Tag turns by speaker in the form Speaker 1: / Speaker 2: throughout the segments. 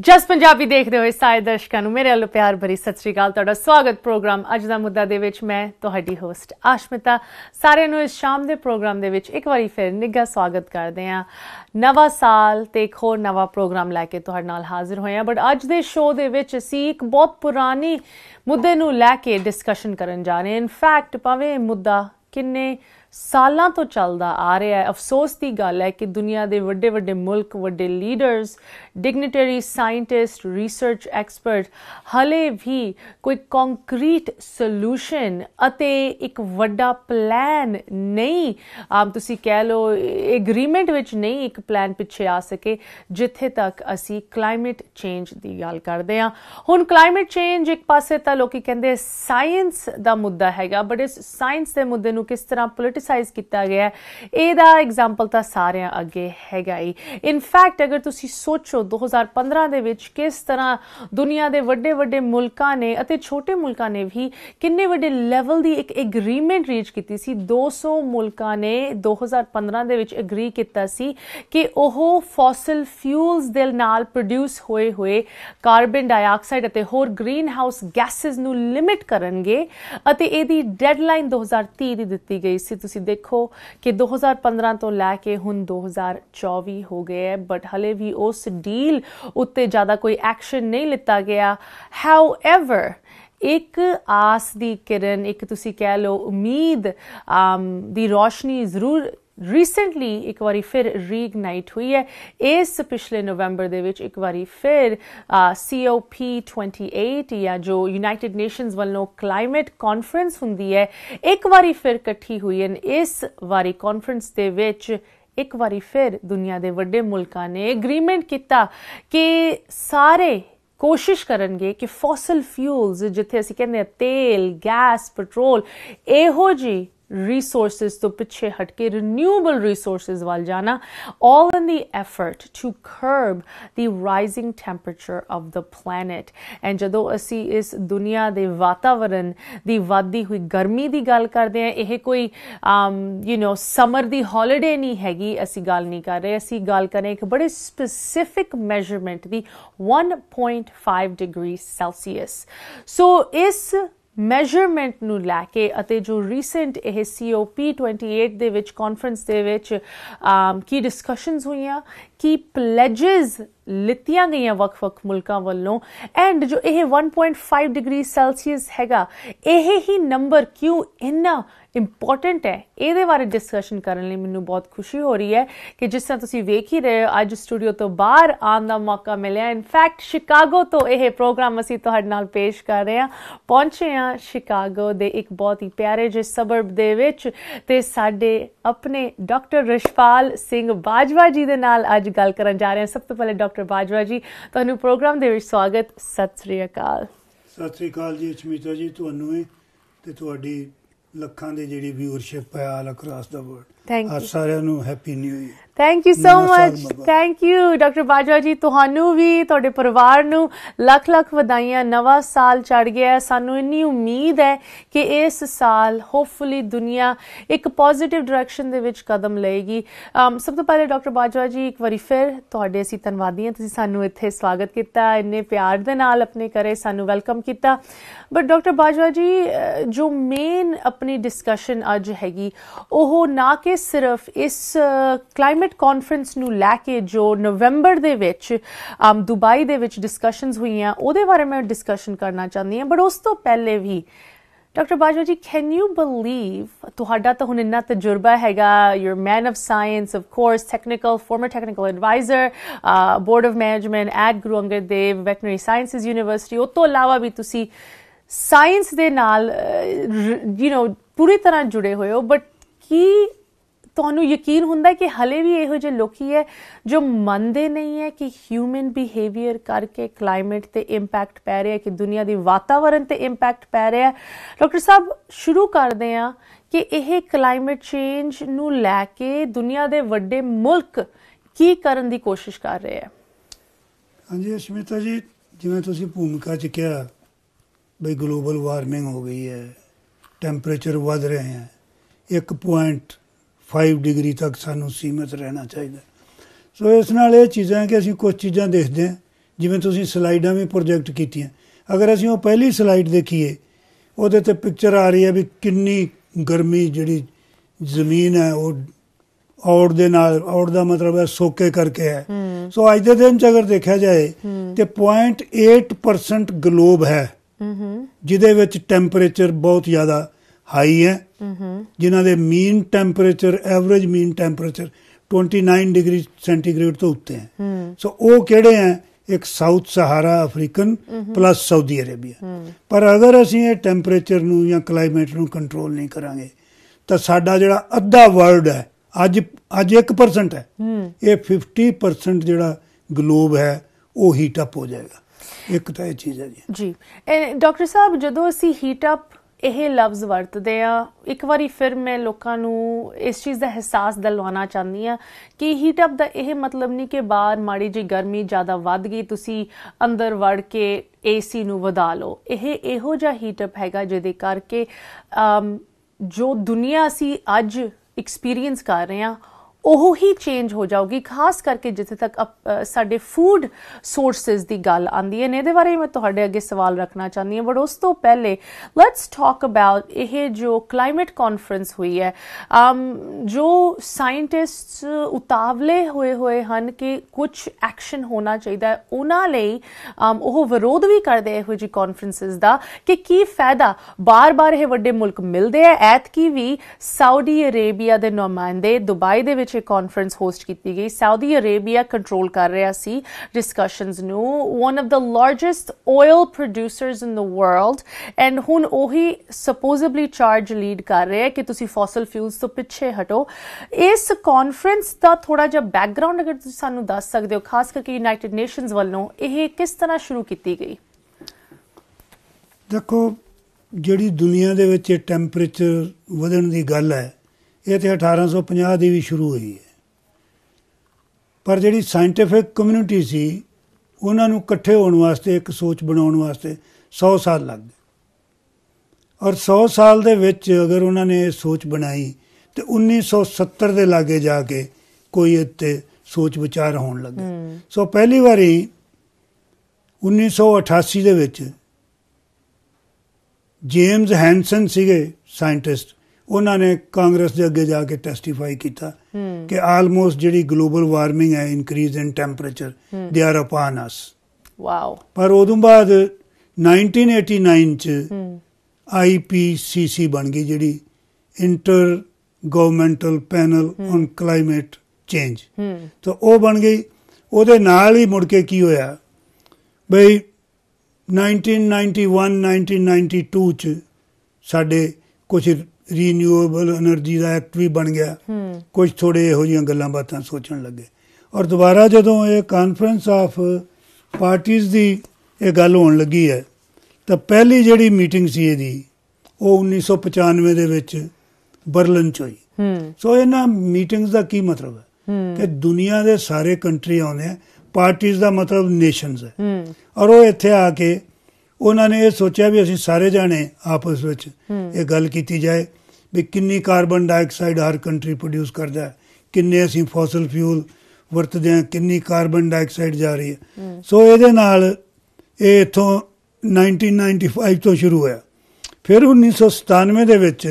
Speaker 1: ਜਸ ਪੰਜਾਬੀ ਦੇਖਦੇ ਹੋਏ ਸਾਰੇ ਦਰਸ਼ਕਾਂ ਨੂੰ ਮੇਰੇ ਵੱਲੋਂ ਪਿਆਰ ਭਰੀ ਸਤਿ ਸ਼੍ਰੀ ਅਕਾਲ ਤੁਹਾਡਾ ਸਵਾਗਤ ਪ੍ਰੋਗਰਾਮ ਅੱਜ ਦਾ ਮੁੱਦਾ ਦੇ ਵਿੱਚ ਮੈਂ ਤੁਹਾਡੀ ਹੋਸਟ ਆਸ਼ਮਿਤਾ ਸਾਰਿਆਂ ਨੂੰ ਇਸ ਸ਼ਾਮ ਦੇ ਪ੍ਰੋਗਰਾਮ ਦੇ ਵਿੱਚ ਇੱਕ ਵਾਰੀ ਫਿਰ ਨਿੱਘਾ ਸਵਾਗਤ ਕਰਦੇ ਹਾਂ ਨਵਾਂ ਸਾਲ ਤੇ ਇੱਕ ਹੋਰ ਨਵਾਂ ਪ੍ਰੋਗਰਾਮ ਲੈ ਕੇ ਤੁਹਾਡੇ ਨਾਲ ਹਾਜ਼ਰ ਹੋਏ ਹਾਂ ਬਟ ਅੱਜ ਦੇ ਸ਼ੋਅ ਦੇ ਵਿੱਚ ਅਸੀਂ ਇੱਕ ਬਹੁਤ ਪੁਰਾਣੀ ਮੁੱਦੇ ਨੂੰ ਲੈ ਕੇ ਡਿਸਕਸ਼ਨ ਕਰਨ ਜਾ ਰਹੇ ਹਾਂ ਫੈਕਟ ਭਾਵੇਂ ਮੁੱਦਾ ਕਿੰਨੇ ਸਾਲਾਂ ਤੋਂ ਚੱਲਦਾ ਆ ਰਿਹਾ ਹੈ ਅਫਸੋਸ ਦੀ ਗੱਲ ਹੈ ਕਿ ਦੁਨੀਆ ਦੇ ਵੱਡੇ ਵੱਡੇ ਮੁਲਕ ਵੱਡੇ leaders dignitary scientist research expert ਹਲੇ ਵੀ ਕੋਈ ਕੰਕਰੀਟ ਸੋਲੂਸ਼ਨ ਅਤੇ ਇੱਕ ਵੱਡਾ ਪਲਾਨ ਨਹੀਂ ਆਮ ਤੁਸੀਂ ਕਹਿ ਲੋ ਐਗਰੀਮੈਂਟ ਵਿੱਚ ਨਹੀਂ ਇੱਕ ਪਲਾਨ ਪਿੱਛੇ ਆ ਸਕੇ ਜਿੱਥੇ ਤੱਕ ਅਸੀਂ ਕਲਾਈਮੇਟ ਚੇਂਜ ਦੀ ਗੱਲ ਕਰਦੇ ਹਾਂ ਹੁਣ ਕਲਾਈਮੇਟ ਚੇਂਜ ਇੱਕ ਪਾਸੇ ਤਾਂ ਲੋਕੀ ਕਹਿੰਦੇ ਸਾਇੰਸ ਦਾ ਮੁੱਦਾ ਹੈਗਾ ਬਟ ਇਸ ਸਾਇੰਸ ਦੇ ਮੁੱਦੇ ਨੂੰ ਕਿਸ ਤਰ੍ਹਾਂ ਪੋਲਿਟਿਸਾਈਜ਼ ਕੀਤਾ ਗਿਆ ਇਹਦਾ ਐਗਜ਼ਾਮਪਲ ਤਾਂ ਸਾਰਿਆਂ ਅੱਗੇ ਹੈਗਾ ਹੀ ਇਨਫੈਕਟ ਅਗਰ ਤੁਸੀਂ ਸੋਚੋ ਤੋਂ 2015 ਦੇ ਵਿੱਚ ਕਿਸ ਤਰ੍ਹਾਂ ਦੁਨੀਆ ਦੇ ਵੱਡੇ ਵੱਡੇ ਮੁਲਕਾਂ ਨੇ ਅਤੇ ਛੋਟੇ ਮੁਲਕਾਂ ਨੇ ਵੀ ਕਿੰਨੇ ਵੱਡੇ ਲੈਵਲ ਦੀ ਇੱਕ ਐਗਰੀਮੈਂਟ ਰੀਚ ਕੀਤੀ ਸੀ 200 ਮੁਲਕਾਂ ਨੇ 2015 ਦੇ ਵਿੱਚ ਐਗਰੀ ਕੀਤਾ ਸੀ ਕਿ ਉਹ ਫੋਸਲ ਫਿਊਲਸ ਦੇ ਨਾਲ ਪ੍ਰੋਡਿਊਸ ਹੋਏ ਹੋਏ ਕਾਰਬਨ ਡਾਈਆਕਸਾਈਡ ਅਤੇ ਹੋਰ ਗ੍ਰੀਨ ਹਾਊਸ ਗੈਸਸ ਨੂੰ ਲਿਮਿਟ ਕਰਨਗੇ ਅਤੇ ਇਹਦੀ ਡੈਡਲਾਈਨ 2030 ਦੀ ਦਿੱਤੀ ਗਈ ਸੀ ਤੁਸੀਂ ਦੇਖੋ ਕਿ 2015 ਤੋਂ ਲੈ ਕੇ ਹੁਣ 2024 ਹੋ ਗਏ ਹੈ ਬਟ ਹਲੇ ਵੀ ਉਸ ਡੀ ਡੀਲ ਉੱਤੇ ਜ਼ਿਆਦਾ ਕੋਈ ਐਕਸ਼ਨ ਨਹੀਂ ਲਿੱਤਾ ਗਿਆ ਹਾਊਐਵਰ ਇੱਕ ਆਸ ਦੀ ਕਿਰਨ ਇੱਕ ਤੁਸੀਂ ਕਹਿ ਲਓ ਉਮੀਦ ਦੀ ਰੋਸ਼ਨੀ ਜ਼ਰੂਰ ਰੀਸੈਂਟਲੀ ਇੱਕ ਵਾਰੀ ਫਿਰ ਰੀਗਨਾਈਟ ਹੋਈ ਹੈ ਇਸ ਪਿਛਲੇ ਨਵੰਬਰ ਦੇ ਵਿੱਚ ਇੱਕ ਵਾਰੀ ਫਿਰ COP28 ਜਾਂ ਜੋ ਯੂਨਾਈਟਿਡ ਨੇਸ਼ਨਸ ਵੱਲੋਂ ਕਲਾਈਮੇਟ ਕਾਨਫਰੰਸ ਹੁੰਦੀ ਹੈ ਇੱਕ ਵਾਰੀ ਫਿਰ ਇਕੱਠੀ ਹੋਈ ਹੈ ਇਸ ਵਾਰੀ ਕਾਨਫਰੰਸ ਦੇ ਵਿੱਚ ਇੱਕ ਵਾਰੀ ਫਿਰ ਦੁਨੀਆ ਦੇ ਵੱਡੇ ਮੁਲਕਾਂ ਨੇ ਐਗਰੀਮੈਂਟ ਕੀਤਾ ਕਿ ਸਾਰੇ ਕੋਸ਼ਿਸ਼ ਕਰਨਗੇ ਕਿ ਫੋਸਲ ਫਿਊਲਸ ਜਿੱਥੇ ਅਸੀਂ ਕਹਿੰਦੇ ਤੇਲ ਗੈਸ ਪੈਟਰੋਲ ਇਹੋ ਜੀ resources ਤੋਂ ਪਿੱਛੇ ਹਟ ਕੇ renewable resources ਵੱਲ ਜਾਣਾ all in the effort to curb the rising temperature of the planet and ਜਦੋਂ ਅਸੀਂ ਇਸ ਦੁਨੀਆ ਦੇ ਵਾਤਾਵਰਣ ਦੀ ਵੱਧਦੀ ਹੋਈ ਗਰਮੀ ਦੀ ਗੱਲ ਕਰਦੇ ਆ ਇਹ ਕੋਈ ਯੂ نو ਸਮਰ ਦੀ ਹੌਲੀਡੇ ਨਹੀਂ ਹੈਗੀ ਅਸੀਂ ਗੱਲ ਨਹੀਂ ਕਰ ਰਹੇ ਅਸੀਂ ਗੱਲ ਕਰ ਰਹੇ ਇੱਕ ਬੜੇ ਸਪੈਸਿਫਿਕ ਮੈਜ਼ਰਮੈਂਟ ਦੀ 1.5 ਡਿਗਰੀ ਸੈਲਸੀਅਸ ਸੋ ਇਸ ਮੈਜ਼ਰਮੈਂਟ ਨੂੰ ਲੈ ਕੇ ਅਤੇ ਜੋ ਰੀਸੈਂਟ ਇਹ COP28 ਦੇ ਵਿੱਚ ਕਾਨਫਰੰਸ ਦੇ ਵਿੱਚ ਕੀ ਡਿਸਕਸ਼ਨਸ ਹੋਈਆਂ ਕੀ ਪਲੇਜਸ ਲਿੱਤੀਆਂ ਗਈਆਂ ਵੱਖ-ਵੱਖ ਮੁਲਕਾਂ ਵੱਲੋਂ ਐਂਡ ਜੋ ਇਹ 1.5 ਡਿਗਰੀ ਸੈਲਸੀਅਸ ਹੈਗਾ ਇਹ ਹੀ ਨੰਬਰ ਕਿਉਂ ਇੰਨਾ ਇੰਪੋਰਟੈਂਟ ਹੈ ਇਹਦੇ ਬਾਰੇ ਡਿਸਕਸ਼ਨ ਕਰਨ ਲਈ ਮੈਨੂੰ ਬਹੁਤ ਖੁਸ਼ੀ ਹੋ ਰਹੀ ਹੈ ਕਿ ਜਿਸ ਤਰ੍ਹਾਂ ਤੁਸੀਂ ਵੇਖ ਹੀ ਰਹੇ ਹੋ ਅੱਜ ਸਟੂਡੀਓ ਤੋਂ ਬਾਹਰ ਆਉਣ ਦਾ ਮੌਕਾ ਮਿਲਿਆ ਇਨਫੈਕਟ ਸ਼ਿਕਾਗੋ ਤੋਂ ਇਹ ਪ੍ਰੋਗਰਾਮ ਅਸੀਂ ਤੁਹਾਡੇ ਨਾਲ ਪੇਸ਼ ਕਰ ਰਹੇ ਹਾਂ ਪਹੁੰਚੇ ਹਾਂ ਸ਼ਿਕਾਗੋ ਦੇ ਇੱਕ ਬਹੁਤ ਹੀ ਪਿਆਰੇ ਜਿਹੇ ਸਬਰਬ ਦੇ ਵਿੱਚ ਤੇ ਸਾਡੇ ਆਪਣੇ ਡਾਕਟਰ ਰਿਸ਼ਪਾਲ ਸਿੰਘ ਬਾਜਵਾ ਜੀ ਦੇ ਨਾਲ ਅੱਜ ਗੱਲ ਕਰਨ ਜਾ ਰਹੇ ਹਾਂ ਸਭ ਤੋਂ ਪਹਿਲੇ ਡਾਕਟਰ ਬਾਜਵਾ ਜੀ ਤੁਹਾਨੂੰ ਪ੍ਰੋਗਰਾਮ ਦੇ ਵਿੱਚ ਸਵਾਗਤ ਸਤਿ ਸ੍ਰੀ ਅਕਾਲ
Speaker 2: ਸਤਿ ਸ੍ਰੀ ਅਕਾਲ ਜੀ ਅਚਮੀਤਾ ਜੀ ਤੁਹਾਨੂੰ ਤੇ ਤੁਹਾਡੀ ਲੱਖਾਂ ਦੇ ਜਿਹੜੀ ਵਿਊਅਰਸ਼ਿਪ ਆ all across the world thank you ਸਾਰਿਆਂ ਨੂੰ happy new year
Speaker 1: thank you so much thank you doctor Bajwa ji ਤੁਹਾਨੂੰ ਵੀ ਤੁਹਾਡੇ ਪਰਿਵਾਰ ਨੂੰ ਲੱਖ ਲੱਖ ਵਧਾਈਆਂ ਨਵਾਂ ਸਾਲ ਚੜ ਗਿਆ ਸਾਨੂੰ ਇੰਨੀ ਉਮੀਦ ਹੈ ਕਿ ਇਸ ਸਾਲ ਹੋਪਫੁਲੀ ਦੁਨੀਆ ਇੱਕ ਪੋਜ਼ਿਟਿਵ ਡਾਇਰੈਕਸ਼ਨ ਦੇ ਵਿੱਚ ਕਦਮ ਲਏਗੀ ਸਭ ਤੋਂ ਪਹਿਲੇ ਡਾਕਟਰ ਬਾਜਵਾ ਜੀ ਇੱਕ ਵਾਰੀ ਫਿਰ ਤੁਹਾਡੇ ਅਸੀਂ ਧੰਨਵਾਦੀ ਹਾਂ ਤੁਸੀਂ ਸਾਨੂੰ ਇੱਥੇ ਸਵਾਗਤ ਕੀਤਾ ਇੰਨੇ ਪਿਆਰ ਦੇ ਨਾਲ ਆਪਣੇ ਕਰੇ ਸਾਨੂੰ ਵੈਲਕਮ ਕੀਤਾ ਬਟ ਡਾਕਟਰ ਬਾਜਵਾ ਜੀ ਜੋ ਮੇਨ ਆਪਣੀ ਡਿਸਕਸ਼ਨ ਅੱਜ ਹੈਗੀ ਉਹ ਨਾ ਕਿ ਕਿ ਸਿਰਫ ਇਸ ਕਲਾਈਮੇਟ ਕਾਨਫਰੰਸ ਨੂੰ ਲੈ ਕੇ ਜੋ ਨਵੰਬਰ ਦੇ ਵਿੱਚ ਅਮ ਦੁਬਈ ਦੇ ਵਿੱਚ ਡਿਸਕਸ਼ਨਸ ਹੋਈਆਂ ਉਹਦੇ ਬਾਰੇ ਮੈਂ ਡਿਸਕਸ਼ਨ ਕਰਨਾ ਚਾਹੁੰਦੀ ਹਾਂ ਬਟ ਉਸ ਤੋਂ ਪਹਿਲੇ ਵੀ ਡਾਕਟਰ ਬਾਜਵਾ ਜੀ ਕੈਨ ਯੂ ਬਲੀਵ ਤੁਹਾਡਾ ਤਾਂ ਹੁਣ ਇੰਨਾ ਤਜਰਬਾ ਹੈਗਾ your man of science of course technical farmer technical adviser board of management at Guru Angad Dev veterinary sciences university ਉਹ ਤੋਂ ਇਲਾਵਾ ਵੀ ਤੁਸੀਂ ਸਾਇੰਸ ਦੇ ਨਾਲ ਯੂ نو ਪੂਰੀ ਤਰ੍ਹਾਂ ਜੁੜੇ ਹੋਏ ਹੋ ਬਟ ਕੀ ਤੁਹਾਨੂੰ ਯਕੀਨ ਹੁੰਦਾ ਕਿ ਹਲੇ ਵੀ ਇਹੋ ਜਿਹੇ ਲੋਕੀ ਹੈ ਜੋ ਮੰਨਦੇ ਨਹੀਂ ਹੈ ਕਿ ਹਿਊਮਨ ਬਿਹੇਵੀਅਰ ਕਰਕੇ ਕਲਾਈਮੇਟ ਤੇ ਇੰਪੈਕਟ ਪੈ ਰਿਹਾ ਹੈ ਕਿ ਦੁਨੀਆ ਦੀ ਵਾਤਾਵਰਣ ਤੇ ਇੰਪੈਕਟ ਪੈ ਰਿਹਾ ਹੈ ਡਾਕਟਰ ਸਾਹਿਬ ਸ਼ੁਰੂ ਕਰਦੇ ਆ ਕਿ ਇਹ ਕਲਾਈਮੇਟ ਚੇਂਜ ਨੂੰ ਲੈ ਕੇ ਦੁਨੀਆ ਦੇ ਵੱਡੇ ਮੁਲਕ ਕੀ ਕਰਨ ਦੀ ਕੋਸ਼ਿਸ਼ ਕਰ ਰਹੇ ਹੈ
Speaker 2: ਹਾਂਜੀ ਅਸ਼ਮਿਤਾ ਜੀ ਜਿਵੇਂ ਤੁਸੀਂ ਭੂਮਿਕਾ ਚ ਕਿਹਾ ਬਈ ਗਲੋਬਲ ਵਾਰਮਿੰਗ ਹੋ ਗਈ ਹੈ ਟੈਂਪਰੇਚਰ ਵਧ ਰਹੇ ਹੈ 1 ਪੁਆਇੰਟ 5 ਡਿਗਰੀ ਤੱਕ ਸਾਨੂੰ ਸੀਮਤ ਰਹਿਣਾ ਚਾਹੀਦਾ ਸੋ ਇਸ ਨਾਲ ਇਹ ਚੀਜ਼ਾਂ ਕਿ ਅਸੀਂ ਕੁਝ ਚੀਜ਼ਾਂ ਦੇਖਦੇ ਹਾਂ ਜਿਵੇਂ ਤੁਸੀਂ ਸਲਾਈਡਾਂ ਵੀ ਪ੍ਰੋਜੈਕਟ ਕੀਤੀਆਂ ਅਗਰ ਅਸੀਂ ਉਹ ਪਹਿਲੀ ਸਲਾਈਡ ਦੇਖੀਏ ਉਹਦੇ ਤੇ ਪਿਕਚਰ ਆ ਰਹੀ ਹੈ ਵੀ ਕਿੰਨੀ ਗਰਮੀ ਜਿਹੜੀ ਜ਼ਮੀਨ ਹੈ ਉਹ ਔੜ ਦੇ ਨਾਲ ਔੜ ਦਾ ਮਤਲਬ ਹੈ ਸੋਕੇ ਕਰਕੇ ਹੈ ਸੋ ਅੱਜ ਦੇ ਦਿਨ ਚ ਅਗਰ ਦੇਖਿਆ ਜਾਏ ਤੇ 0.8% ਗਲੋਬ ਹੈ ਜਿਹਦੇ ਵਿੱਚ ਟੈਂਪਰੇਚਰ ਬਹੁਤ ਜ਼ਿਆਦਾ ਹਾਈ ਹੈ ਜਿਨ੍ਹਾਂ ਦੇ mean temperature average mean temperature 29 degree centigrade ਤੋਂ ਉੱਤੇ ਹੈ ਸੋ ਉਹ ਕਿਹੜੇ ਹੈ ਇੱਕ ਸਾਊਥ ਸਹਾਰਾ ਅਫਰੀਕਨ ਪਲੱਸ ਸਾਊਦੀ ਅਰੇਬੀਆ ਪਰ ਅਗਰ ਅਸੀਂ ਇਹ ਟੈਂਪਰੇਚਰ ਨੂੰ ਜਾਂ ਕਲਾਈਮੇਟ ਨੂੰ ਕੰਟਰੋਲ ਨਹੀਂ ਕਰਾਂਗੇ ਤਾਂ ਸਾਡਾ ਜਿਹੜਾ ਅੱਧਾ ਵਰਲਡ ਹੈ ਅੱਜ ਅੱਜ 1% ਹੈ ਇਹ 50% ਜਿਹੜਾ ਗਲੋਬ ਹੈ ਉਹ ਹੀਟ ਅਪ ਹੋ ਜਾਏਗਾ ਇੱਕ ਤਾਂ ਇਹ ਚੀਜ਼ ਹੈ ਜੀ
Speaker 1: ਜੀ ਡਾਕਟਰ ਸਾਹਿਬ ਜਦੋਂ ਅਸੀਂ ਹੀਟ ਅਪ ਇਹ ਲਫ਼ਜ਼ ਵਰਤਦੇ ਆ ਇੱਕ ਵਾਰੀ ਫਿਰ ਮੈਂ ਲੋਕਾਂ ਨੂੰ ਇਸ ਚੀਜ਼ ਦਾ ਅਹਿਸਾਸ ਦਿਲਵਾਉਣਾ ਚਾਹੁੰਦੀ ਆ ਕਿ ਹੀਟ ਅਪ ਦਾ ਇਹ ਮਤਲਬ ਨਹੀਂ ਕਿ ਬਾਹਰ ਮਾੜੀ ਜੀ ਗਰਮੀ ਜ਼ਿਆਦਾ ਵੱਧ ਗਈ ਤੁਸੀਂ ਅੰਦਰ ਵੜ ਕੇ ਏਸੀ ਨੂੰ ਵਧਾ ਲਓ ਇਹ ਇਹੋ ਜਿਹਾ ਹੀਟ ਅਪ ਹੈਗਾ ਜਿਹਦੇ ਕਰਕੇ ਜੋ ਦੁਨੀਆ ਅਸੀਂ ਅੱਜ ਐਕਸਪੀਰੀਅੰਸ ਕਰ ਰਹੇ ਆ ਉਹ ਹੀ ਚੇਂਜ ਹੋ ਜਾਊਗੀ ਖਾਸ ਕਰਕੇ ਜਿੱਥੇ ਤੱਕ ਸਾਡੇ ਫੂਡ ਸੋਰਸਸ ਦੀ ਗੱਲ ਆਂਦੀ ਹੈ ਨੇ ਇਹਦੇ ਬਾਰੇ ਮੈਂ ਤੁਹਾਡੇ ਅੱਗੇ ਸਵਾਲ ਰੱਖਣਾ ਚਾਹੁੰਦੀ ਹਾਂ ਬਟ ਉਸ ਤੋਂ ਪਹਿਲੇ ਲੈਟਸ ਟਾਕ ਅਬਾਊਟ ਇਹ ਜੋ ਕਲਾਈਮੇਟ ਕਾਨਫਰੰਸ ਹੋਈ ਹੈ ਜੋ ਸਾਇੰਟਿਸਟਸ ਉਤਾਵਲੇ ਹੋਏ ਹੋਏ ਹਨ ਕਿ ਕੁਝ ਐਕਸ਼ਨ ਹੋਣਾ ਚਾਹੀਦਾ ਹੈ ਉਹਨਾਂ ਲਈ ਉਹ ਵਿਰੋਧ ਵੀ ਕਰਦੇ ਇਹੋ ਜੀ ਕਾਨਫਰੰਸਸ ਦਾ ਕਿ ਕੀ ਫਾਇਦਾ ਬਾਰ-ਬਾਰ ਇਹ ਵੱਡੇ ਮੁਲਕ ਮਿਲਦੇ ਐ ਕੀ ਵੀ ਸਾਊਦੀ ਅਰੇਬੀਆ ਦੇ ਨੁਮਾਇੰਦੇ ਦੁਬਈ ਦੇ ਵਿੱਚ ਵਿੱਚ ਕਾਨਫਰੰਸ ਹੋਸਟ ਕੀਤੀ ਗਈ ਸਾਊਦੀ ਅਰੇਬੀਆ ਕੰਟਰੋਲ ਕਰ ਰਿਹਾ ਸੀ ਡਿਸਕਸ਼ਨਸ ਨੂੰ one of the largest oil producers in the world and ਹੁਣ ਉਹੀ ਸਪੋਜ਼ਬਲੀ ਚਾਰਜ ਲੀਡ ਕਰ ਰਿਹਾ ਹੈ ਕਿ ਤੁਸੀਂ ਫੋਸਲ ਫਿਊਲਸ ਤੋਂ ਪਿੱਛੇ ਹਟੋ ਇਸ ਕਾਨਫਰੰਸ ਦਾ ਥੋੜਾ ਜਿਹਾ ਬੈਕਗ੍ਰਾਉਂਡ ਅਗਰ ਤੁਸੀਂ ਸਾਨੂੰ ਦੱਸ ਸਕਦੇ ਹੋ ਖਾਸ ਕਰਕੇ ਯੂਨਾਈਟਿਡ ਨੇਸ਼ਨਸ ਵੱਲੋਂ ਇਹ ਕਿਸ ਤਰ੍ਹਾਂ ਸ਼ੁਰੂ ਕੀਤੀ ਗਈ
Speaker 2: ਦੇਖੋ ਜਿਹੜੀ ਦੁਨੀਆ ਦੇ ਵਿੱਚ ਟੈਂਪਰੇਚਰ ਵਧਣ ਦੀ ਗੱਲ ਹੈ ਇਹ ਤੇ 1850 ਦੀ ਵੀ ਸ਼ੁਰੂ ਹੋਈ ਹੈ ਪਰ ਜਿਹੜੀ ਸਾਇੰਟੀਫਿਕ ਕਮਿਊਨਿਟੀ ਸੀ ਉਹਨਾਂ ਨੂੰ ਇਕੱਠੇ ਹੋਣ ਵਾਸਤੇ ਇੱਕ ਸੋਚ ਬਣਾਉਣ ਵਾਸਤੇ 100 ਸਾਲ ਲੱਗ ਗਏ ਔਰ 100 ਸਾਲ ਦੇ ਵਿੱਚ ਅਗਰ ਉਹਨਾਂ ਨੇ ਇਹ ਸੋਚ ਬਣਾਈ ਤੇ 1970 ਦੇ ਲਾਗੇ ਜਾ ਕੇ ਕੋਈ ਇੱਥੇ ਸੋਚ ਵਿਚਾਰ ਹੋਣ ਲੱਗੇ ਸੋ ਪਹਿਲੀ ਵਾਰੀ 1988 ਦੇ ਵਿੱਚ ਜੇਮਸ ਹੈਂਸਨ ਸੀਗੇ ਸਾਇੰਟਿਸਟ ਉਹਨਾਂ ਨੇ ਕਾਂਗਰਸ ਦੇ ਅੱਗੇ ਜਾ ਕੇ ਟੈਸਟੀਫਾਈ ਕੀਤਾ ਕਿ ਆਲਮੋਸਟ ਜਿਹੜੀ ਗਲੋਬਲ ਵਾਰਮਿੰਗ ਹੈ ਇਨਕਰੀਜ਼ ਇਨ ਟੈਂਪਰੇਚਰ ਦੇ ਆਰ ਅਪਨ ਅਸ ਵਾਓ ਪਰ ਉਦੋਂ ਬਾਅਦ 1989 ਚ ਆਈਪੀਸੀਸੀ ਬਣ ਗਈ ਜਿਹੜੀ intergovernmental panel on climate change ਤਾਂ ਉਹ ਬਣ ਗਈ ਉਹਦੇ ਨਾਲ ਹੀ ਮੁੜ ਕੇ ਕੀ ਹੋਇਆ ਬਈ 1991 1992 ਚ ਸਾਡੇ ਕੁਝ ਰੀਨਿਊਏਬਲ એનર્ਜੀ ਦਾ ਐਕਟ ਵੀ ਬਣ ਗਿਆ ਕੁਝ ਥੋੜੇ ਇਹੋ ਜਿਹੀਆਂ ਗੱਲਾਂ ਬਾਤਾਂ ਸੋਚਣ ਲੱਗੇ ਔਰ ਦੁਬਾਰਾ ਜਦੋਂ ਇਹ ਕਾਨਫਰੰਸ ਆਫ ਪਾਰਟੀਆਂ ਦੀ ਇਹ ਗੱਲ ਹੋਣ ਲੱਗੀ ਹੈ ਤਾਂ ਪਹਿਲੀ ਜਿਹੜੀ ਮੀਟਿੰਗ ਸੀ ਇਹਦੀ ਉਹ 1995 ਦੇ ਵਿੱਚ ਬਰਲਿਨ ਚ ਹੋਈ ਸੋ ਇਹਨਾਂ ਮੀਟਿੰਗਸ ਦਾ ਕੀ ਮਤਲਬ ਹੈ ਕਿ ਦੁਨੀਆ ਦੇ ਸਾਰੇ ਕੰਟਰੀ ਆਉਂਦੇ ਆ ਪਾਰਟੀਆਂ ਦਾ ਮਤਲਬ ਨੇਸ਼ਨਸ ਹੈ ਔਰ ਉਹ ਇੱਥੇ ਆ ਕੇ ਉਹਨਾਂ ਨੇ ਇਹ ਸੋਚਿਆ ਵੀ ਅਸੀਂ ਸਾਰੇ ਜਾਣੇ ਆਪਸ ਵਿੱਚ ਇਹ ਗੱਲ ਕੀਤੀ ਜਾਏ ਵੀ ਕਿੰਨੀ ਕਾਰਬਨ ਡਾਈਆਕਸਾਈਡ ਹਰ ਕੰਟਰੀ ਪ੍ਰੋਡਿਊਸ ਕਰਦਾ ਹੈ ਕਿੰਨੇ ਅਸੀਂ ਫੋਸਲ ਫਿਊਲ ਵਰਤਦੇ ਹਾਂ ਕਿੰਨੀ ਕਾਰਬਨ ਡਾਈਆਕਸਾਈਡ ਜਾ ਰਹੀ ਹੈ ਸੋ ਇਹਦੇ ਨਾਲ ਇਹ ਇਥੋਂ 1995 ਤੋਂ ਸ਼ੁਰੂ ਹੋਇਆ ਫਿਰ 1997 ਦੇ ਵਿੱਚ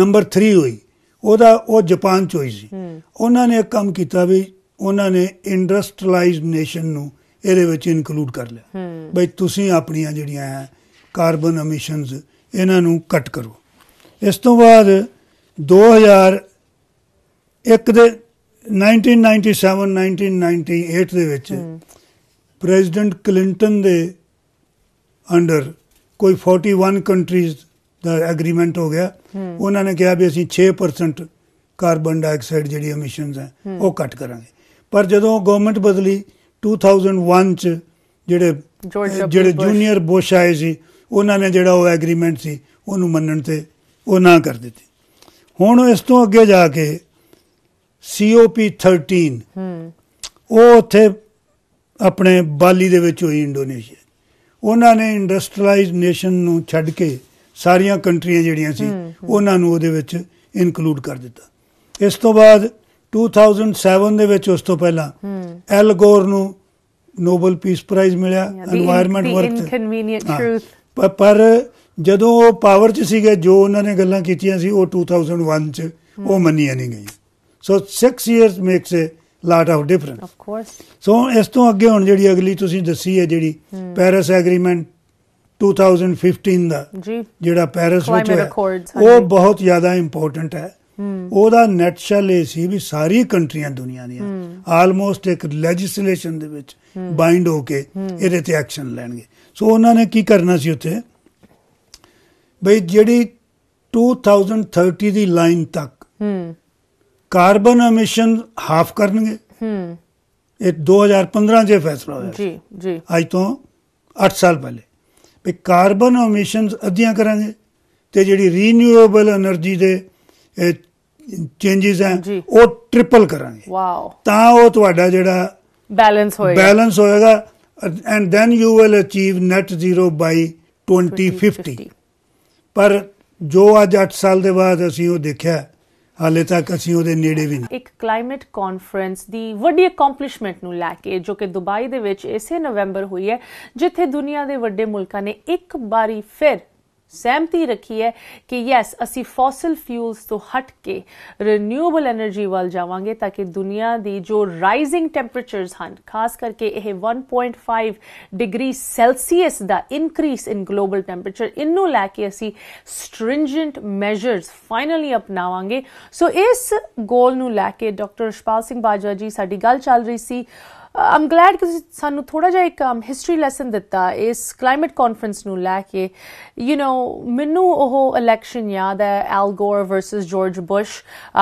Speaker 2: ਨੰਬਰ 3 ਹੋਈ ਉਹਦਾ ਉਹ ਜਾਪਾਨ ਚ ਹੋਈ ਸੀ ਉਹਨਾਂ ਨੇ ਇੱਕ ਕੰਮ ਕੀਤਾ ਵੀ ਉਹਨਾਂ ਨੇ ਇੰਡਸਟਰੀਅਲਾਈਜ਼ਡ ਨੇਸ਼ਨ ਨੂੰ ਇਹਦੇ ਵਿੱਚ ਇਨਕਲੂਡ ਕਰ ਲਿਆ ਬਈ ਤੁਸੀਂ ਆਪਣੀਆਂ ਜਿਹੜੀਆਂ ਕਾਰਬਨ ਐਮਿਸ਼ਨਸ ਇਹਨਾਂ ਨੂੰ ਕੱਟ ਕਰੋ ਇਸ ਤੋਂ ਬਾਅਦ 2001 ਦੇ 1997 1998 ਦੇ ਵਿੱਚ ਪ੍ਰੈਜ਼ੀਡੈਂਟ ਕਲਿੰਟਨ ਦੇ ਅੰਡਰ ਕੋਈ 41 ਕੰਟਰੀਜ਼ ਦਾ ਐਗਰੀਮੈਂਟ ਹੋ ਗਿਆ ਉਹਨਾਂ ਨੇ ਕਿਹਾ ਵੀ ਅਸੀਂ 6% ਕਾਰਬਨ ਡਾਈਆਕਸਾਈਡ ਜਿਹੜੀ ਐਮਿਸ਼ਨਸ ਹੈ ਉਹ ਘਟ ਕਰਾਂਗੇ ਪਰ ਜਦੋਂ ਗਵਰਨਮੈਂਟ ਬਦਲੀ 2001 ਚ ਜਿਹੜੇ ਜਿਹੜੇ ਜੂਨੀਅਰ ਆਏ ਸੀ ਉਹਨਾਂ ਨੇ ਜਿਹੜਾ ਉਹ ਐਗਰੀਮੈਂਟ ਸੀ ਉਹਨੂੰ ਮੰਨਣ ਤੇ ਉਹ ਨਾ ਕਰ ਦਿੱਤੀ ਹੁਣ ਇਸ ਤੋਂ ਅੱਗੇ ਜਾ ਕੇ COP 13 ਹੂੰ ਉਹ ਉੱਥੇ ਆਪਣੇ ਬਾਲੀ ਦੇ ਵਿੱਚ ਹੋਈ ਇੰਡੋਨੇਸ਼ੀਆ ਉਹਨਾਂ ਨੇ ਇੰਡਸਟਰੀਅਲਾਈਜ਼ ਨੇਸ਼ਨ ਨੂੰ ਛੱਡ ਕੇ ਸਾਰੀਆਂ ਕੰਟਰੀਆਂ ਜਿਹੜੀਆਂ ਸੀ ਉਹਨਾਂ ਨੂੰ ਉਹਦੇ ਵਿੱਚ ਇਨਕਲੂਡ ਕਰ ਦਿੱਤਾ ਇਸ ਤੋਂ ਬਾਅਦ 2007 ਦੇ ਵਿੱਚ ਉਸ ਤੋਂ ਪਹਿਲਾਂ ਐਲ ਗੋਰ ਨੂੰ ਨੋਬਲ ਪੀਸ ਪ੍ਰਾਈਜ਼ ਮਿਲਿਆ এনवायरमेंट ਵਰਕ ਪਰ ਜਦੋਂ ਉਹ ਪਾਵਰ 'ਚ ਸੀਗੇ ਜੋ ਉਹਨਾਂ ਨੇ ਗੱਲਾਂ ਕੀਤੀਆਂ ਸੀ ਉਹ 2001 'ਚ ਉਹ ਮੰਨੀਆਂ ਨਹੀਂ ਗਈਆਂ so 6 years makes a lot of difference of course so ਇਸ ਤੋਂ ਅੱਗੇ ਹੁਣ ਜਿਹੜੀ ਅਗਲੀ ਤੁਸੀਂ ਦੱਸੀ ਹੈ ਜਿਹੜੀ ਪੈਰਿਸ ਐਗਰੀਮੈਂਟ 2015 ਦਾ ਜਿਹੜਾ ਪੈਰਿਸ ਵਿੱਚ ਹੋਇਆ ਉਹ ਬਹੁਤ ਜ਼ਿਆਦਾ ਇੰਪੋਰਟੈਂਟ ਹੈ ਉਹਦਾ ਨੈਟਸ਼ਲ ਇਹ ਸੀ ਵੀ ਸਾਰੀ ਕੰਟਰੀਆਂ ਦੁਨੀਆ ਦੀਆਂ ਆਲਮੋਸਟ ਇੱਕ ਲੈਜਿਸਲੇਸ਼ਨ ਦੇ ਵਿੱਚ ਬਾਈਂਡ ਹੋ ਕੇ ਇਹਦੇ ਤੇ ਐਕਸ਼ਨ ਲੈਣਗੇ ਸੋ ਉਹਨਾਂ ਨੇ ਕੀ ਕਰਨਾ ਸੀ ਉੱਥੇ ਬਈ ਜਿਹੜੀ 2030 ਦੀ ਲਾਈਨ ਤੱਕ ਹੂੰ ਕਾਰਬਨ ਐਮਿਸ਼ਨ ਹਾਫ ਕਰਨਗੇ ਹੂੰ ਇਹ 2015 ਜੇ ਫੈਸਲਾ ਹੋਇਆ ਜੀ ਜੀ ਅੱਜ ਤੋਂ 8 ਸਾਲ ਪਹਿਲੇ ਵੀ ਕਾਰਬਨ ਐਮਿਸ਼ਨਸ ਅਧਿਆ ਕਰਾਂਗੇ ਤੇ ਜਿਹੜੀ ਰੀਨਿਊਏਬਲ એનર્ਜੀ ਦੇ ਚੇਂजेस ਹੈ ਉਹ ਟ੍ਰਿਪਲ ਕਰਾਂਗੇ ਵਾਓ ਤਾਂ ਉਹ ਤੁਹਾਡਾ ਜਿਹੜਾ
Speaker 1: ਬੈਲੈਂਸ ਹੋਏਗਾ ਬੈਲੈਂਸ
Speaker 2: ਹੋਏਗਾ and then you will achieve net zero by 2050 ਪਰ ਜੋ ਅੱਜ 8 ਸਾਲ ਦੇ ਬਾਅਦ ਅਸੀਂ ਉਹ ਦੇਖਿਆ ਹਾਲੇ ਤੱਕ ਅਸੀਂ ਉਹਦੇ ਨੇੜੇ ਵੀ ਨਹੀਂ
Speaker 1: ਇੱਕ ਕਲਾਈਮੇਟ ਕਾਨਫਰੰਸ ਦੀ ਵੱਡੀ ਅਕੰਪਲਿਸ਼ਮੈਂਟ ਨੂੰ ਲੈ ਕੇ ਜੋ ਕਿ ਦੁਬਈ ਦੇ ਵਿੱਚ ਇਸੇ ਨਵੰਬਰ ਹੋਈ ਹੈ ਜਿੱਥੇ ਦੁਨੀਆ ਦੇ ਵੱਡੇ ਮੁਲਕਾਂ ਨੇ ਇੱਕ ਵਾਰੀ ਫਿਰ ਸਹਿਮਤੀ ਰੱਖੀ ਹੈ ਕਿ ਯੈਸ ਅਸੀਂ ਫੋਸਲ ਫਿਊਲਸ ਤੋਂ ਹਟ ਕੇ ਰੀਨਿਊਏਬਲ એનર્ਜੀ ਵੱਲ ਜਾਵਾਂਗੇ ਤਾਂ ਕਿ ਦੁਨੀਆ ਦੀ ਜੋ ਰਾਈਜ਼ਿੰਗ ਟੈਂਪਰੇਚਰਸ ਹਨ ਖਾਸ ਕਰਕੇ ਇਹ 1.5 ਡਿਗਰੀ ਸੈਲਸੀਅਸ ਦਾ ਇਨਕਰੀਸ ਇਨ ਗਲੋਬਲ ਟੈਂਪਰੇਚਰ ਇਨੂੰ ਲੈ ਕੇ ਅਸੀਂ ਸਟ੍ਰਿੰਜੈਂਟ ਮੈਜਰਸ ਫਾਈਨਲੀ ਅਪਣਾਵਾਂਗੇ ਸੋ ਇਸ ਗੋਲ ਨੂੰ ਲੈ ਕੇ ਡਾਕਟਰ ਸ਼ਪਾਲ ਸਿੰਘ ਬਾਜਵਾ ਜੀ ਸਾਡੀ ਗੱਲ ਚੱਲ ਰਹੀ ਸੀ ਆਮ ਗਲੈਡ ਕਿ ਸਾਨੂੰ ਥੋੜਾ ਜਿਹਾ ਇੱਕ ਹਿਸਟਰੀ um, ਲੈਸਨ ਦਿੱਤਾ ਇਸ ਕਲਾਈਮੇਟ ਕਾਨਫਰੰਸ ਨੂੰ ਲੈ ਕੇ ਯੂ نو ਮੈਨੂੰ ਉਹ ਇਲੈਕਸ਼ਨ ਯਾਦ ਹੈ Al Gore versus George Bush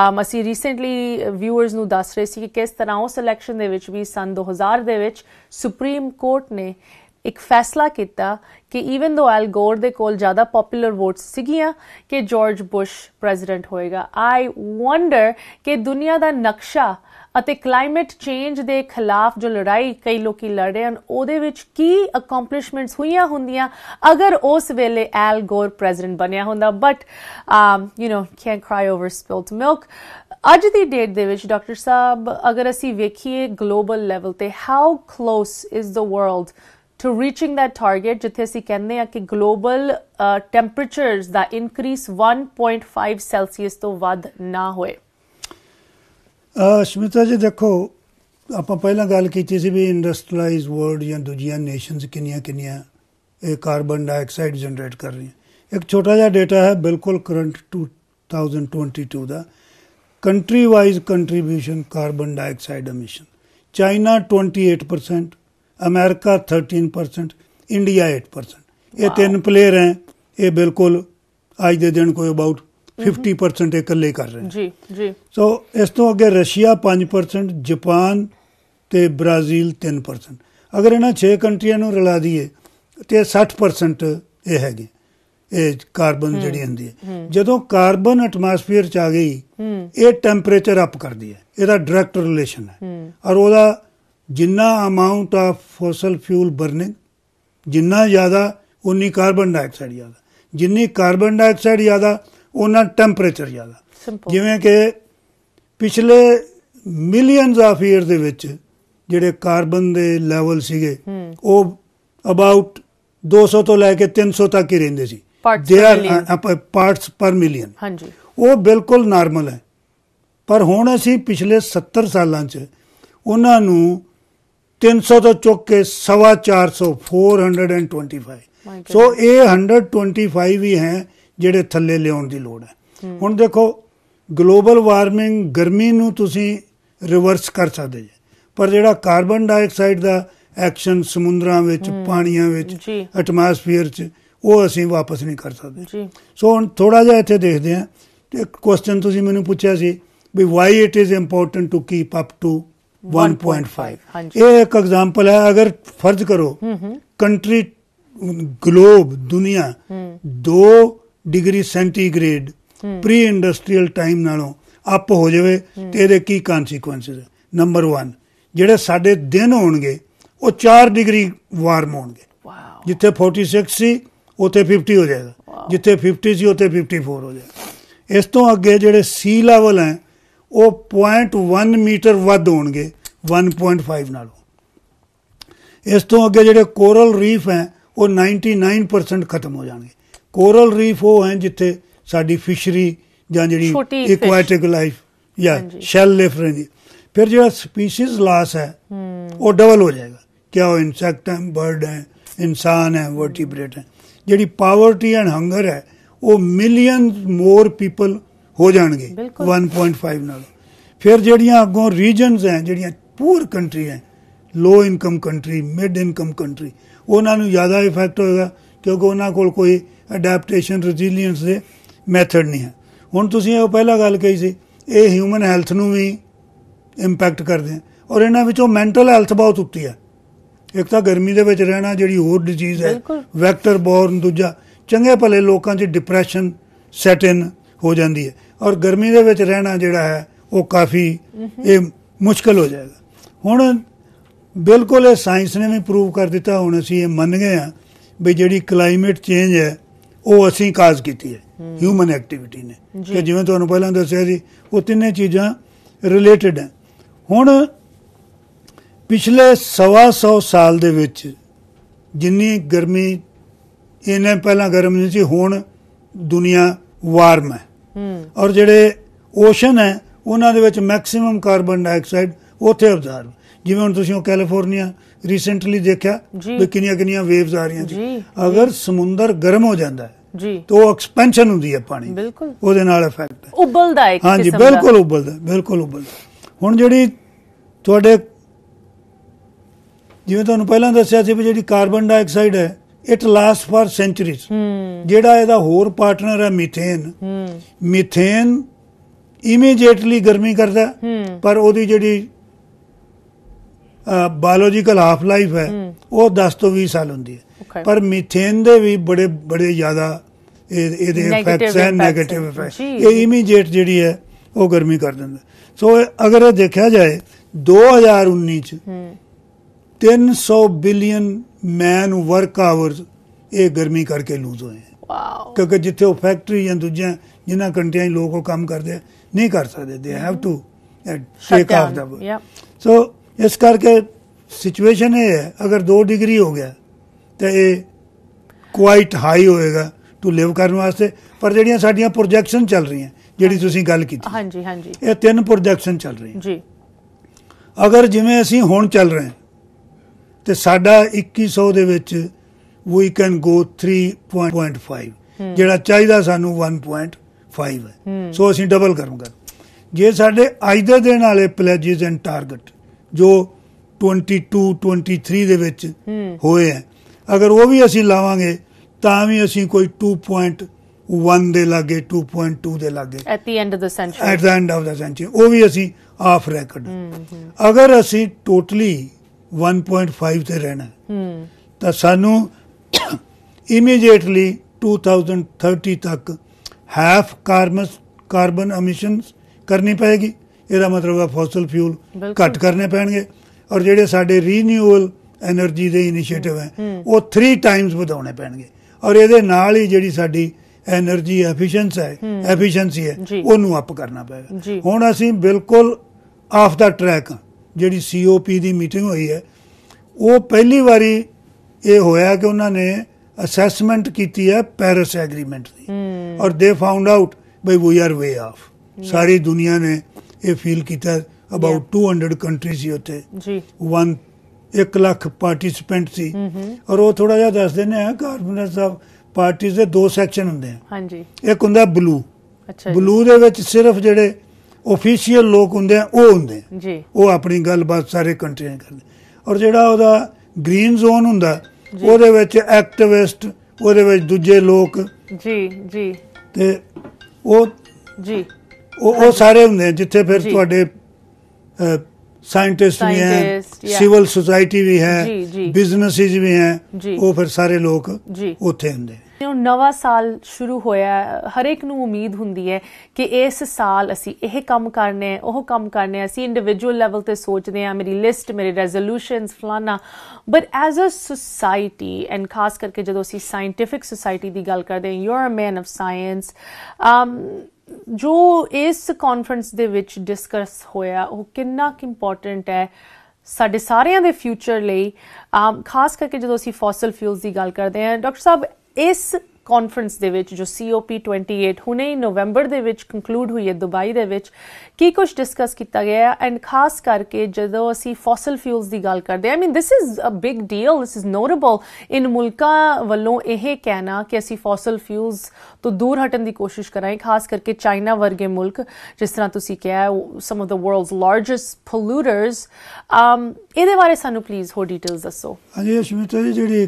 Speaker 1: ਆਮ ਅਸੀਂ ਰੀਸੈਂਟਲੀ ਵਿਊਅਰਸ ਨੂੰ ਦੱਸ ਰਹੇ ਸੀ ਕਿ ਕਿਸ ਤਰ੍ਹਾਂ ਉਸ ਇਲੈਕਸ਼ਨ ਦੇ ਵਿੱਚ ਵੀ ਸਨ 2000 ਦੇ ਵਿੱਚ ਸੁਪਰੀਮ ਕੋਰਟ ਨੇ ਇੱਕ ਫੈਸਲਾ ਕੀਤਾ ਕਿ ਇਵਨ ਦੋ ਐਲ ਗੋਰ ਦੇ ਕੋਲ ਜ਼ਿਆਦਾ ਪਪੂਲਰ ਵੋਟਸ ਸੀਗੀਆਂ ਕਿ ਜਾਰਜ ਬੁਸ਼ ਪ੍ਰੈਜ਼ੀਡੈਂਟ ਹੋਏਗਾ ਆਈ ਵੰਡਰ ਕਿ ਦੁਨੀਆ ਦਾ ਨਕਸ਼ਾ ਅਤੇ ਕਲਾਈਮੇਟ ਚੇਂਜ ਦੇ ਖਿਲਾਫ ਜੋ ਲੜਾਈ ਕਈ ਲੋਕੀ ਲੜ ਰਹੇ ਹਨ ਉਹਦੇ ਵਿੱਚ ਕੀ ਅਕੰਪਲਿਸ਼ਮੈਂਟਸ ਹੋਈਆਂ ਹੁੰਦੀਆਂ ਅਗਰ ਉਸ ਵੇਲੇ ਐਲ ਗੋਰ ਪ੍ਰੈਜ਼ੀਡੈਂਟ ਬਣਿਆ ਹੁੰਦਾ but you know can't cry over spilled milk ਅੱਜ ਦੀ ਡੇਟ ਦੇ ਵਿੱਚ ਡਾਕਟਰ ਸਾਹਿਬ ਅਗਰ ਅਸੀਂ ਵੇਖੀਏ ਗਲੋਬਲ ਲੈਵਲ ਤੇ how close is the world to reaching that target ਜਿੱਥੇ ਅਸੀਂ ਕਹਿੰਦੇ ਆ ਕਿ ਗਲੋਬਲ ਟੈਂਪਰੇਚਰਸ ਦਾ ਇਨਕਰੀਸ 1.5 ਸੈਲਸੀਅਸ ਤੋਂ ਵੱਧ ਨਾ ਹੋਏ
Speaker 2: ਸ਼ਮਿਤਾ ਜੀ ਦੇਖੋ ਆਪਾਂ ਪਹਿਲਾਂ ਗੱਲ ਕੀਤੀ ਸੀ ਵੀ ਇੰਡਸਟਰੀਅਲਾਈਜ਼ ਵਰਲਡ ਜਾਂ ਦੂਜੀਆਂ ਨੇਸ਼ਨਸ ਕਿੰਨੀਆਂ ਕਿੰਨੀਆਂ ਇਹ ਕਾਰਬਨ ਡਾਈਆਕਸਾਈਡ ਜਨਰੇਟ ਕਰ ਰਹੀਆਂ ਇੱਕ ਛੋਟਾ ਜਿਹਾ ਡਾਟਾ ਹੈ ਬਿਲਕੁਲ ਕਰੰਟ 2022 ਦਾ country wise contribution carbon dioxide emission China 28% America 13% India 8% ਇਹ ਤਿੰਨ ਪਲੇਅਰ ਹੈ ਇਹ ਬਿਲਕੁਲ ਅੱਜ ਦੇ ਦਿਨ ਕੋਈ ਅਬਾਊਟ
Speaker 1: 50%
Speaker 2: ਇਕੱਲੇ ਕਰ ਰਹੇ ਨੇ ਜੀ ਜੀ ਸੋ ਇਸ ਤੋਂ ਅੱਗੇ ਰਸ਼ੀਆ 5% ਜਾਪਾਨ ਤੇ ਬ੍ਰਾਜ਼ੀਲ 3% ਅਗਰ ਇਹਨਾਂ 6 ਕੰਟਰੀਆਂ ਨੂੰ ਰਲਾ ਦਈਏ ਤੇ 60% ਇਹ ਹੈਗੇ ਇਹ ਕਾਰਬਨ ਜਿਹੜੀ ਹੁੰਦੀ ਹੈ ਜਦੋਂ ਕਾਰਬਨ ਐਟਮੋਸਫੇਅਰ ਚ ਆ ਗਈ ਇਹ ਟੈਂਪਰੇਚਰ ਅਪ ਕਰਦੀ ਹੈ ਇਹਦਾ ਡਾਇਰੈਕਟ ਰਿਲੇਸ਼ਨ ਹੈ ਔਰ ਉਹਦਾ ਜਿੰਨਾ amount of fossil fuel burning ਜਿੰਨਾ ਜ਼ਿਆਦਾ ਉਨੀ ਕਾਰਬਨ ਡਾਈਆਕਸਾਈਡ ਜ਼ਿਆਦਾ ਜਿੰਨੀ ਕਾਰਬਨ ਡਾਈਆਕਸਾਈਡ ਜ਼ਿਆਦਾ ਉਹਨਾਂ ਟੈਂਪਰੇਚਰ ਜ਼ਿਆਦਾ ਜਿਵੇਂ ਕਿ ਪਿਛਲੇ ਮਿਲੀਅਨਸ ਆਫ ਇਅਰ ਦੇ ਵਿੱਚ ਜਿਹੜੇ ਕਾਰਬਨ ਦੇ ਲੈਵਲ ਸੀਗੇ ਉਹ ਅਬਾਊਟ 200 ਤੋਂ ਲੈ ਕੇ 300 ਤੱਕ ਹੀ ਰਹਿੰਦੇ ਸੀ ਦੇ ਆਰ ਪਾਰਟਸ ਪਰ ਮਿਲੀਅਨ ਹਾਂਜੀ ਉਹ ਬਿਲਕੁਲ ਨਾਰਮਲ ਹੈ ਪਰ ਹੁਣ ਅਸੀਂ ਪਿਛਲੇ 70 ਸਾਲਾਂ 'ਚ ਉਹਨਾਂ ਨੂੰ 300 ਤੋਂ ਚੁੱਕ ਕੇ 425 425 ਸੋ ਇਹ 125 ਹੀ ਹੈ ਜਿਹੜੇ ਥੱਲੇ ਲਿਆਉਣ ਦੀ ਲੋੜ ਹੈ ਹੁਣ ਦੇਖੋ ਗਲੋਬਲ ਵਾਰਮਿੰਗ ਗਰਮੀ ਨੂੰ ਤੁਸੀਂ ਰਿਵਰਸ ਕਰ ਸਕਦੇ ਜੇ ਪਰ ਜਿਹੜਾ ਕਾਰਬਨ ਡਾਈਆਕਸਾਈਡ ਦਾ ਐਕਸ਼ਨ ਸਮੁੰਦਰਾਂ ਵਿੱਚ ਪਾਣੀਆਂ ਵਿੱਚ ਐਟਮੋਸਫੀਅਰ 'ਚ ਉਹ ਅਸੀਂ ਵਾਪਸ ਨਹੀਂ ਕਰ ਸਕਦੇ ਸੋ ਹੁਣ ਥੋੜਾ ਜਿਹਾ ਇੱਥੇ ਦੇਖਦੇ ਤੇ ਇੱਕ ਕੁਐਸਚਨ ਤੁਸੀਂ ਮੈਨੂੰ ਪੁੱਛਿਆ ਸੀ ਵੀ why it is important to keep up to
Speaker 1: 1.5
Speaker 2: ਇਹ ਇੱਕ ਐਗਜ਼ਾਮਪਲ ਹੈ ਅਗਰ ਫਰਜ਼ ਕਰੋ ਕੰਟਰੀ ਗਲੋਬ ਦੁਨੀਆ ਦੋ degree centigrade pre industrial time ਨਾਲੋਂ ਅਪ ਹੋ ਜਾਵੇ ਤੇ ਇਹਦੇ ਕੀ ਕਨਸੀਕੁਐਂਸਸ ਨੰਬਰ 1 ਜਿਹੜੇ ਸਾਡੇ ਦਿਨ ਹੋਣਗੇ ਉਹ 4 ਡਿਗਰੀ ਵਾਰਮ ਹੋਣਗੇ ਜਿੱਥੇ 46 ਸੀ ਉਥੇ 50 ਹੋ ਜਾਏਗਾ ਜਿੱਥੇ 50 ਸੀ ਉਥੇ 54 ਹੋ ਜਾਏਗਾ ਇਸ ਤੋਂ ਅੱਗੇ ਜਿਹੜੇ ਸੀ ਲੈਵਲ ਹੈ ਉਹ 0.1 ਮੀਟਰ ਵੱਧ ਹੋਣਗੇ 1.5 ਨਾਲੋਂ ਇਸ ਤੋਂ ਅੱਗੇ ਜਿਹੜੇ ਕੋਰਲ ਰੀਫ ਹੈ ਉਹ 99% ਖਤਮ ਹੋ ਜਾਣਗੇ ਕੋਰਲ ਰੀਫ ਉਹ ਹੈ ਜਿੱਥੇ ਸਾਡੀ ਫਿਸ਼ਰੀ ਜਾਂ ਜਿਹੜੀ ਇਕੁਆਟਿਕ ਲਾਈਫ ਜਾਂ ਸ਼ੈਲ ਲਿਫ ਰਹਿੰਦੀ ਫਿਰ ਜਿਹੜਾ ਸਪੀਸੀਜ਼ ਲਾਸ ਹੈ ਉਹ ਡਬਲ ਹੋ ਜਾਏਗਾ ਕਿਆ ਉਹ ਇਨਸੈਕਟ ਹੈ ਬਰਡ ਹੈ ਇਨਸਾਨ ਹੈ ਵਰਟੀਬ੍ਰੇਟ ਹੈ ਜਿਹੜੀ ਪਾਵਰਟੀ ਐਂਡ ਹੰਗਰ ਹੈ ਉਹ ਮਿਲੀਅਨ ਮੋਰ ਪੀਪਲ ਹੋ ਜਾਣਗੇ 1.5 ਨਾਲ ਫਿਰ ਜਿਹੜੀਆਂ ਅੱਗੋਂ ਰੀਜਨਸ ਹੈ ਜਿਹੜੀਆਂ ਪੂਰ ਕੰਟਰੀ ਹੈ low income country mid income country ਉਹਨਾਂ ਨੂੰ ਜ਼ਿਆਦਾ ਇਫੈਕਟ ਹੋਏਗਾ ਕਿਉਂਕਿ ਉਹਨਾਂ ਕੋਲ ਕੋਈ ਅਡਾਪਟੇਸ਼ਨ ਰੈਜ਼ਿਲੀਅੰਸ ਦੇ ਮੈਥਡ ਨੇ ਹੁਣ ਤੁਸੀਂ ਉਹ ਪਹਿਲਾ ਗੱਲ ਕਹੀ ਸੀ ਇਹ ਹਿਊਮਨ ਹੈਲਥ ਨੂੰ ਵੀ ਇੰਪੈਕਟ ਕਰਦੇ ਆ ਔਰ ਇਹਨਾਂ ਵਿੱਚੋਂ ਮੈਂਟਲ ਹੈਲਥ ਬਹੁਤ ਉੱਤੀ ਹੈ ਇੱਕ ਤਾਂ ਗਰਮੀ ਦੇ ਵਿੱਚ ਰਹਿਣਾ ਜਿਹੜੀ ਹੋਰ ਡਿਜ਼ੀਜ਼ ਹੈ ਵੈਕਟਰ ਬੋਰਨ ਦੂਜਾ ਚੰਗੇ ਭਲੇ ਲੋਕਾਂ 'ਚ ਡਿਪਰੈਸ਼ਨ ਸੈਟ ਇਨ ਹੋ ਜਾਂਦੀ ਹੈ ਔਰ ਗਰਮੀ ਦੇ ਵਿੱਚ ਰਹਿਣਾ ਜਿਹੜਾ ਹੈ ਉਹ ਕਾਫੀ ਇਹ ਮੁਸ਼ਕਲ ਹੋ ਜਾਏਗਾ ਹੁਣ ਬਿਲਕੁਲ ਇਹ ਸਾਇੰਸ ਨੇ ਵੀ ਪ੍ਰੂਵ ਕਰ ਦਿੱਤਾ ਹੁਣ ਅਸੀਂ ਇਹ ਮੰਨ ਗਏ ਆ ਵੀ ਜਿਹੜੀ ਕਲਾਈਮੇਟ ਚੇਂਜ ਹੈ ਉਹ ਅਸੀਂ ਕਾਜ਼ ਕੀਤੀ ਹੈ ਹਿਊਮਨ ਐਕਟੀਵਿਟੀ ਨੇ ਕਿ ਜਿਵੇਂ ਤੁਹਾਨੂੰ ਪਹਿਲਾਂ ਦੱਸਿਆ ਸੀ ਉਹ ਤਿੰਨੇ ਚੀਜ਼ਾਂ ਰਿਲੇਟਡ ਹੈ ਹੁਣ ਪਿਛਲੇ 100 ਸਾਲ ਦੇ ਵਿੱਚ ਜਿੰਨੀ ਗਰਮੀ ਇਹਨੇ ਪਹਿਲਾਂ ਗਰਮ ਨਹੀਂ ਸੀ ਹੁਣ ਦੁਨੀਆ ਵਾਰਮ ਹੈ ਔਰ ਜਿਹੜੇ ਓਸ਼ਨ ਹੈ ਉਹਨਾਂ ਦੇ ਵਿੱਚ ਮੈਕਸਿਮਮ ਕਾਰਬਨ ਡਾਈਆਕਸਾਈਡ ਉੱਥੇ ਅਬਜ਼ਰਵ ਜਿਵੇਂ ਹੁਣ ਤੁਸੀਂ ਉਹ ਕੈਲੀਫੋਰਨੀਆ ਰੀਸੈਂਟਲੀ ਦੇਖਿਆ ਵੀ ਕਿੰਨੀਆਂ ਕਿੰਨੀਆਂ ਵੇਵਸ ਆ ਰਹੀਆਂ ਜੀ ਅਗਰ ਸਮੁੰਦਰ ਗਰਮ ਹੋ ਜਾਂਦਾ ਹੈ ਜੀ ਤੋ ਐਕਸਪੈਂਸ਼ਨ ਹੁੰਦੀ ਹੈ ਪਾਣੀ ਬਿਲਕੁਲ ਉਹਦੇ ਨਾਲ ਇਫੈਕਟ ਹੈ
Speaker 1: ਉਬਲਦਾ ਹੈ ਹਾਂਜੀ ਬਿਲਕੁਲ
Speaker 2: ਉਬਲਦਾ ਬਿਲਕੁਲ ਉਬਲਦਾ ਹੁਣ ਜਿਹੜੀ ਤੁਹਾਡੇ ਜਿਵੇਂ ਤੁਹਾਨੂੰ ਪਹਿਲਾਂ ਦੱਸਿਆ ਸੀ ਵੀ ਜਿਹੜੀ ਕਾਰਬਨ ਡਾਈਆਕਸਾਈਡ ਹੈ ਇਟ ਲਾਸਟ ਫਾਰ ਸੈਂਚਰੀਜ਼ ਜਿਹੜਾ ਇਹਦਾ ਹੋਰ ਪਾਰਟਨਰ ਹੈ ਮੀਥੇਨ ਮੀਥੇਨ ਇਮੀਡੀਏਟਲੀ ਗਰਮੀ ਕਰਦਾ ਪਰ ਉਹਦੀ ਜਿਹੜੀ ਬਾਇਓਲੋਜੀਕਲ ਹਾਫ ਲਾਈਫ ਹੈ ਉਹ 10 ਤੋਂ 20 ਸਾਲ ਹੁੰਦੀ ਹੈ ਪਰ ਮੀਥੇਨ ਦੇ ਵੀ ਬੜੇ ਬੜੇ ਜ਼ਿਆਦਾ ਇਹਦੇ ਇਫੈਕਟਸ ਹੈ 네ਗੇਟਿਵ ਇਫੈਕਟ ਇਹ ਇਮੀਡੀਏਟ ਜਿਹੜੀ ਹੈ ਉਹ ਗਰਮੀ ਕਰ ਦਿੰਦਾ ਸੋ ਅਗਰ ਇਹ ਦੇਖਿਆ ਜਾਏ 2019 ਚ 300 ਬਿਲੀਅਨ ਮੈਨ ਵਰਕ ਆਵਰਸ ਇਹ ਗਰਮੀ ਕਰਕੇ ਲੂਜ਼ ਹੋਏ ਕਿਉਂਕਿ ਜਿੱਥੇ ਉਹ ਫੈਕਟਰੀ ਜਾਂ ਦੂਜਿਆਂ ਜਿਨ੍ਹਾਂ ਕੰਟਰੀਆਂ ਲੋਕ ਉਹ ਕੰਮ ਕਰਦੇ ਨਹੀਂ ਕਰ ਸਕਦੇ they have to shake off the so ਇਸ ਕਰਕੇ ਸਿਚੁਏਸ਼ਨ ਇਹ ਹੈ ਅਗਰ 2 ਡਿਗਰੀ ਹੋ ਗਿਆ ਤੇ ਇਹ ਕੁਆਇਟ ਹਾਈ ਹੋਏਗਾ ਟੂ ਲਿਵ ਕਰਨ ਵਾਸਤੇ ਪਰ ਜਿਹੜੀਆਂ ਸਾਡੀਆਂ ਪ੍ਰੋਜੈਕਸ਼ਨ ਚੱਲ ਰਹੀਆਂ ਜਿਹੜੀ ਤੁਸੀਂ ਗੱਲ ਕੀਤੀ
Speaker 1: ਹਾਂਜੀ ਹਾਂਜੀ ਇਹ
Speaker 2: ਤਿੰਨ ਪ੍ਰੋਜੈਕਸ਼ਨ ਚੱਲ ਰਹੀਆਂ ਜੀ ਅਗਰ ਜਿਵੇਂ ਅਸੀਂ ਹੁਣ ਚੱਲ ਰਹੇ ਹਾਂ ਤੇ ਸਾਡਾ 2100 ਦੇ ਵਿੱਚ ਵੀ ਕੈਨ ਗੋ 3.5 ਜਿਹੜਾ ਚਾਹੀਦਾ ਸਾਨੂੰ 1.5 ਹੈ ਸੋ ਅਸੀਂ ਡਬਲ ਕਰੂਗਾ ਜੇ ਸਾਡੇ ਅੱਜ ਦੇ ਦਿਨ ਵਾਲੇ ਪਲੇਜਸ ਐਂਡ ਟਾਰਗੇਟ ਜੋ 22 23 ਦੇ ਵਿੱਚ ਹੋਏ ਹੈ ਅਗਰ ਉਹ ਵੀ ਅਸੀਂ ਲਾਵਾਂਗੇ ਤਾਂ ਵੀ ਅਸੀਂ ਕੋਈ 2.1 ਦੇ ਲਾਗੇ 2.2 ਦੇ ਲਾਗੇ
Speaker 1: at the end of the century at
Speaker 2: the end of the century ਉਹ ਵੀ ਅਸੀਂ ਆਫ ਰੈਕਡ ਅਗਰ ਅਸੀਂ ਟੋਟਲੀ 1.5 ਤੇ ਰਹਿਣਾ ਤਾਂ ਸਾਨੂੰ ਇਮੀਡੀਏਟਲੀ 2030 ਤੱਕ ਹਾਫ ਕਾਰਬਨ ਕਾਰਬਨ ਐਮਿਸ਼ਨਸ ਕਰਨੀ ਪਏਗੀ ਇਹਦਾ ਮਤਲਬ ਹੈ ਫੋਸਲ ਫਿਊਲ ਘੱਟ ਕਰਨੇ ਪੈਣਗੇ ਔਰ ਜਿਹੜੇ ਸਾਡੇ ਰੀਨਿਊਅਲ એનર્ਜੀ ਦੇ ਇਨੀਸ਼ੀਏਟਿਵ ਹੈ ਉਹ 3 ਟਾਈਮਸ ਵਧਾਉਣੇ ਪੈਣਗੇ ਔਰ ਇਹਦੇ ਨਾਲ ਹੀ ਜਿਹੜੀ ਸਾਡੀ એનર્ਜੀ ਐਫੀਸ਼ੀਐਂਸ ਹੈ ਐਫੀਸ਼ੀਐਂਸੀ ਹੈ ਉਹਨੂੰ ਅਪ ਕਰਨਾ ਪਏਗਾ ਹੁਣ ਅਸੀਂ ਬਿਲਕੁਲ ਆਫ ਦਾ ਟਰੈਕ ਜਿਹੜੀ ਸੀਓਪੀ ਦੀ ਮੀਟਿੰਗ ਹੋਈ ਹੈ ਉਹ ਪਹਿਲੀ ਵਾਰੀ ਇਹ ਹੋਇਆ ਕਿ ਉਹਨਾਂ ਨੇ ਅਸੈਸਮੈਂਟ ਕੀਤੀ ਹੈ ਪੈਰਿਸ ਐਗਰੀਮੈਂਟ ਦੀ ਔਰ ਦੇ ਫਾਊਂਡ ਆਊਟ ਬਈ ਵੀ ਆਰ ਵੇ ਆਫ ਸਾਰੀ ਦੁਨੀਆ ਨੇ ਇਹ ਫੀਲ ਕੀਤਾ ਅਬਾਊਟ 200 ਕੰਟਰੀਜ਼ ਹੀ ਉੱਥੇ ਜੀ 1 1 ਲੱਖ ਪਾਰਟਿਸਪੈਂਟ ਸੀ ਔਰ ਉਹ ਥੋੜਾ ਜਿਹਾ ਦੱਸ ਦਿੰਦੇ ਆ ਕਾਰਪਨਰ ਸਾਹਿਬ ਪਾਰਟੀਆਂ ਦੇ ਦੋ ਸੈਕਸ਼ਨ ਹੁੰਦੇ ਆ ਹਾਂਜੀ ਇੱਕ ਹੁੰਦਾ ਬਲੂ ਅੱਛਾ ਬਲੂ ਦੇ ਵਿੱਚ ਸਿਰਫ ਜਿਹੜੇ ਅਫੀਸ਼ੀਅਲ ਲੋਕ ਹੁੰਦੇ ਆ ਉਹ ਹੁੰਦੇ ਆ ਜੀ ਉਹ ਆਪਣੀ ਗੱਲਬਾਤ ਸਾਰੇ ਕੰਟਰੀਆਂ ਕਰਦੇ ਔਰ ਜਿਹੜਾ ਉਹਦਾ ਗ੍ਰੀਨ ਜ਼ੋਨ ਹੁੰਦਾ ਉਹਦੇ ਵਿੱਚ ਐਕਟਿਵਿਸਟ ਉਹਦੇ ਵਿੱਚ ਦੂਜੇ ਲੋਕ
Speaker 1: ਜੀ ਜੀ
Speaker 2: ਤੇ ਉਹ ਜੀ ਉਹ ਉਹ ਸਾਰੇ ਹੁੰਦੇ ਜਿੱਥੇ ਫਿਰ ਤੁਹਾਡੇ ਸਾਇੰਟਿਸਟ ਵੀ ਹੈ ਸਿਵਲ ਸੁਸਾਇਟੀ ਵੀ ਹੈ ਬਿਜ਼ਨੈਸਿਸ ਵੀ ਹੈ ਉਹ ਫਿਰ ਸਾਰੇ ਲੋਕ ਉੱਥੇ ਹੁੰਦੇ ਨੇ
Speaker 1: ਨੂੰ ਨਵਾਂ ਸਾਲ ਸ਼ੁਰੂ ਹੋਇਆ ਹਰ ਇੱਕ ਨੂੰ ਉਮੀਦ ਹੁੰਦੀ ਹੈ ਕਿ ਇਸ ਸਾਲ ਅਸੀਂ ਇਹ ਕੰਮ ਕਰਨੇ ਉਹ ਕੰਮ ਕਰਨੇ ਅਸੀਂ ਇੰਡੀਵਿਜੂਅਲ ਲੈਵਲ ਤੇ ਸੋਚਦੇ ਆ ਮੇਰੀ ਲਿਸਟ ਮੇਰੇ ਰੈਜ਼ੋਲੂਸ਼ਨਸ ਫਲਾਨਾ but as a society and ਖਾਸ ਕਰਕੇ ਜਦੋਂ ਅਸੀਂ ਸਾਇੰਟਿਫਿਕ ਸੋਸਾਇਟੀ ਦੀ ਗੱਲ ਕਰਦੇ ਹਾਂ you are a man of science um ਜੋ ਇਸ ਕਾਨਫਰੰਸ ਦੇ ਵਿੱਚ ਡਿਸਕਸ ਹੋਇਆ ਉਹ ਕਿੰਨਾ ਕਿ ਇੰਪੋਰਟੈਂਟ ਹੈ ਸਾਡੇ ਸਾਰਿਆਂ ਦੇ ਫਿਊਚਰ ਲਈ ਖਾਸ ਕਰਕੇ ਜਦੋਂ ਅਸੀਂ ਫੋਸਲ ਫਿਊਲਸ ਦੀ ਗੱਲ ਕਰਦੇ ਹਾਂ ਡਾਕਟਰ ਸਾਹਿਬ ਇਸ ਕਾਨਫਰੰਸ ਦੇ ਵਿੱਚ ਜੋ COP28 ਹੁਣੇ ਹੀ ਨਵੰਬਰ ਦੇ ਵਿੱਚ ਕੰਕਲੂਡ ਹੋਈ ਹੈ ਦੁਬਈ ਦੇ ਵਿੱਚ ਕੀ ਕੁਝ ਡਿਸਕਸ ਕੀਤਾ ਗਿਆ ਹੈ ਐਂਡ ਖਾਸ ਕਰਕੇ ਜਦੋਂ ਅਸੀਂ ਫੋਸਲ ਫਿਊਲਸ ਦੀ ਗੱਲ ਕਰਦੇ ਆ I mean this is a big deal this is notable in ਮੁਲਕਾ ਵੱਲੋਂ ਇਹ ਕਹਿਣਾ ਕਿ ਅਸੀਂ ਫੋਸਲ ਫਿਊਲਸ ਤੋਂ ਦੂਰ ਹਟਣ ਦੀ ਕੋਸ਼ਿਸ਼ ਕਰਾਂਗੇ ਖਾਸ ਕਰਕੇ ਚਾਈਨਾ ਵਰਗੇ ਮੁਲਕ ਜਿਸ ਤਰ੍ਹਾਂ ਤੁਸੀਂ ਕਿਹਾ some of the world's largest polluters um ਇਹਦੇ ਬਾਰੇ ਸਾਨੂੰ ਪਲੀਜ਼ ਹੋਰ ਡੀਟੇਲਸ ਦੱਸੋ
Speaker 2: ਹਾਂਜੀ ਅਸ਼ਮਿਤਾ ਜੀ ਜਿਹੜੀ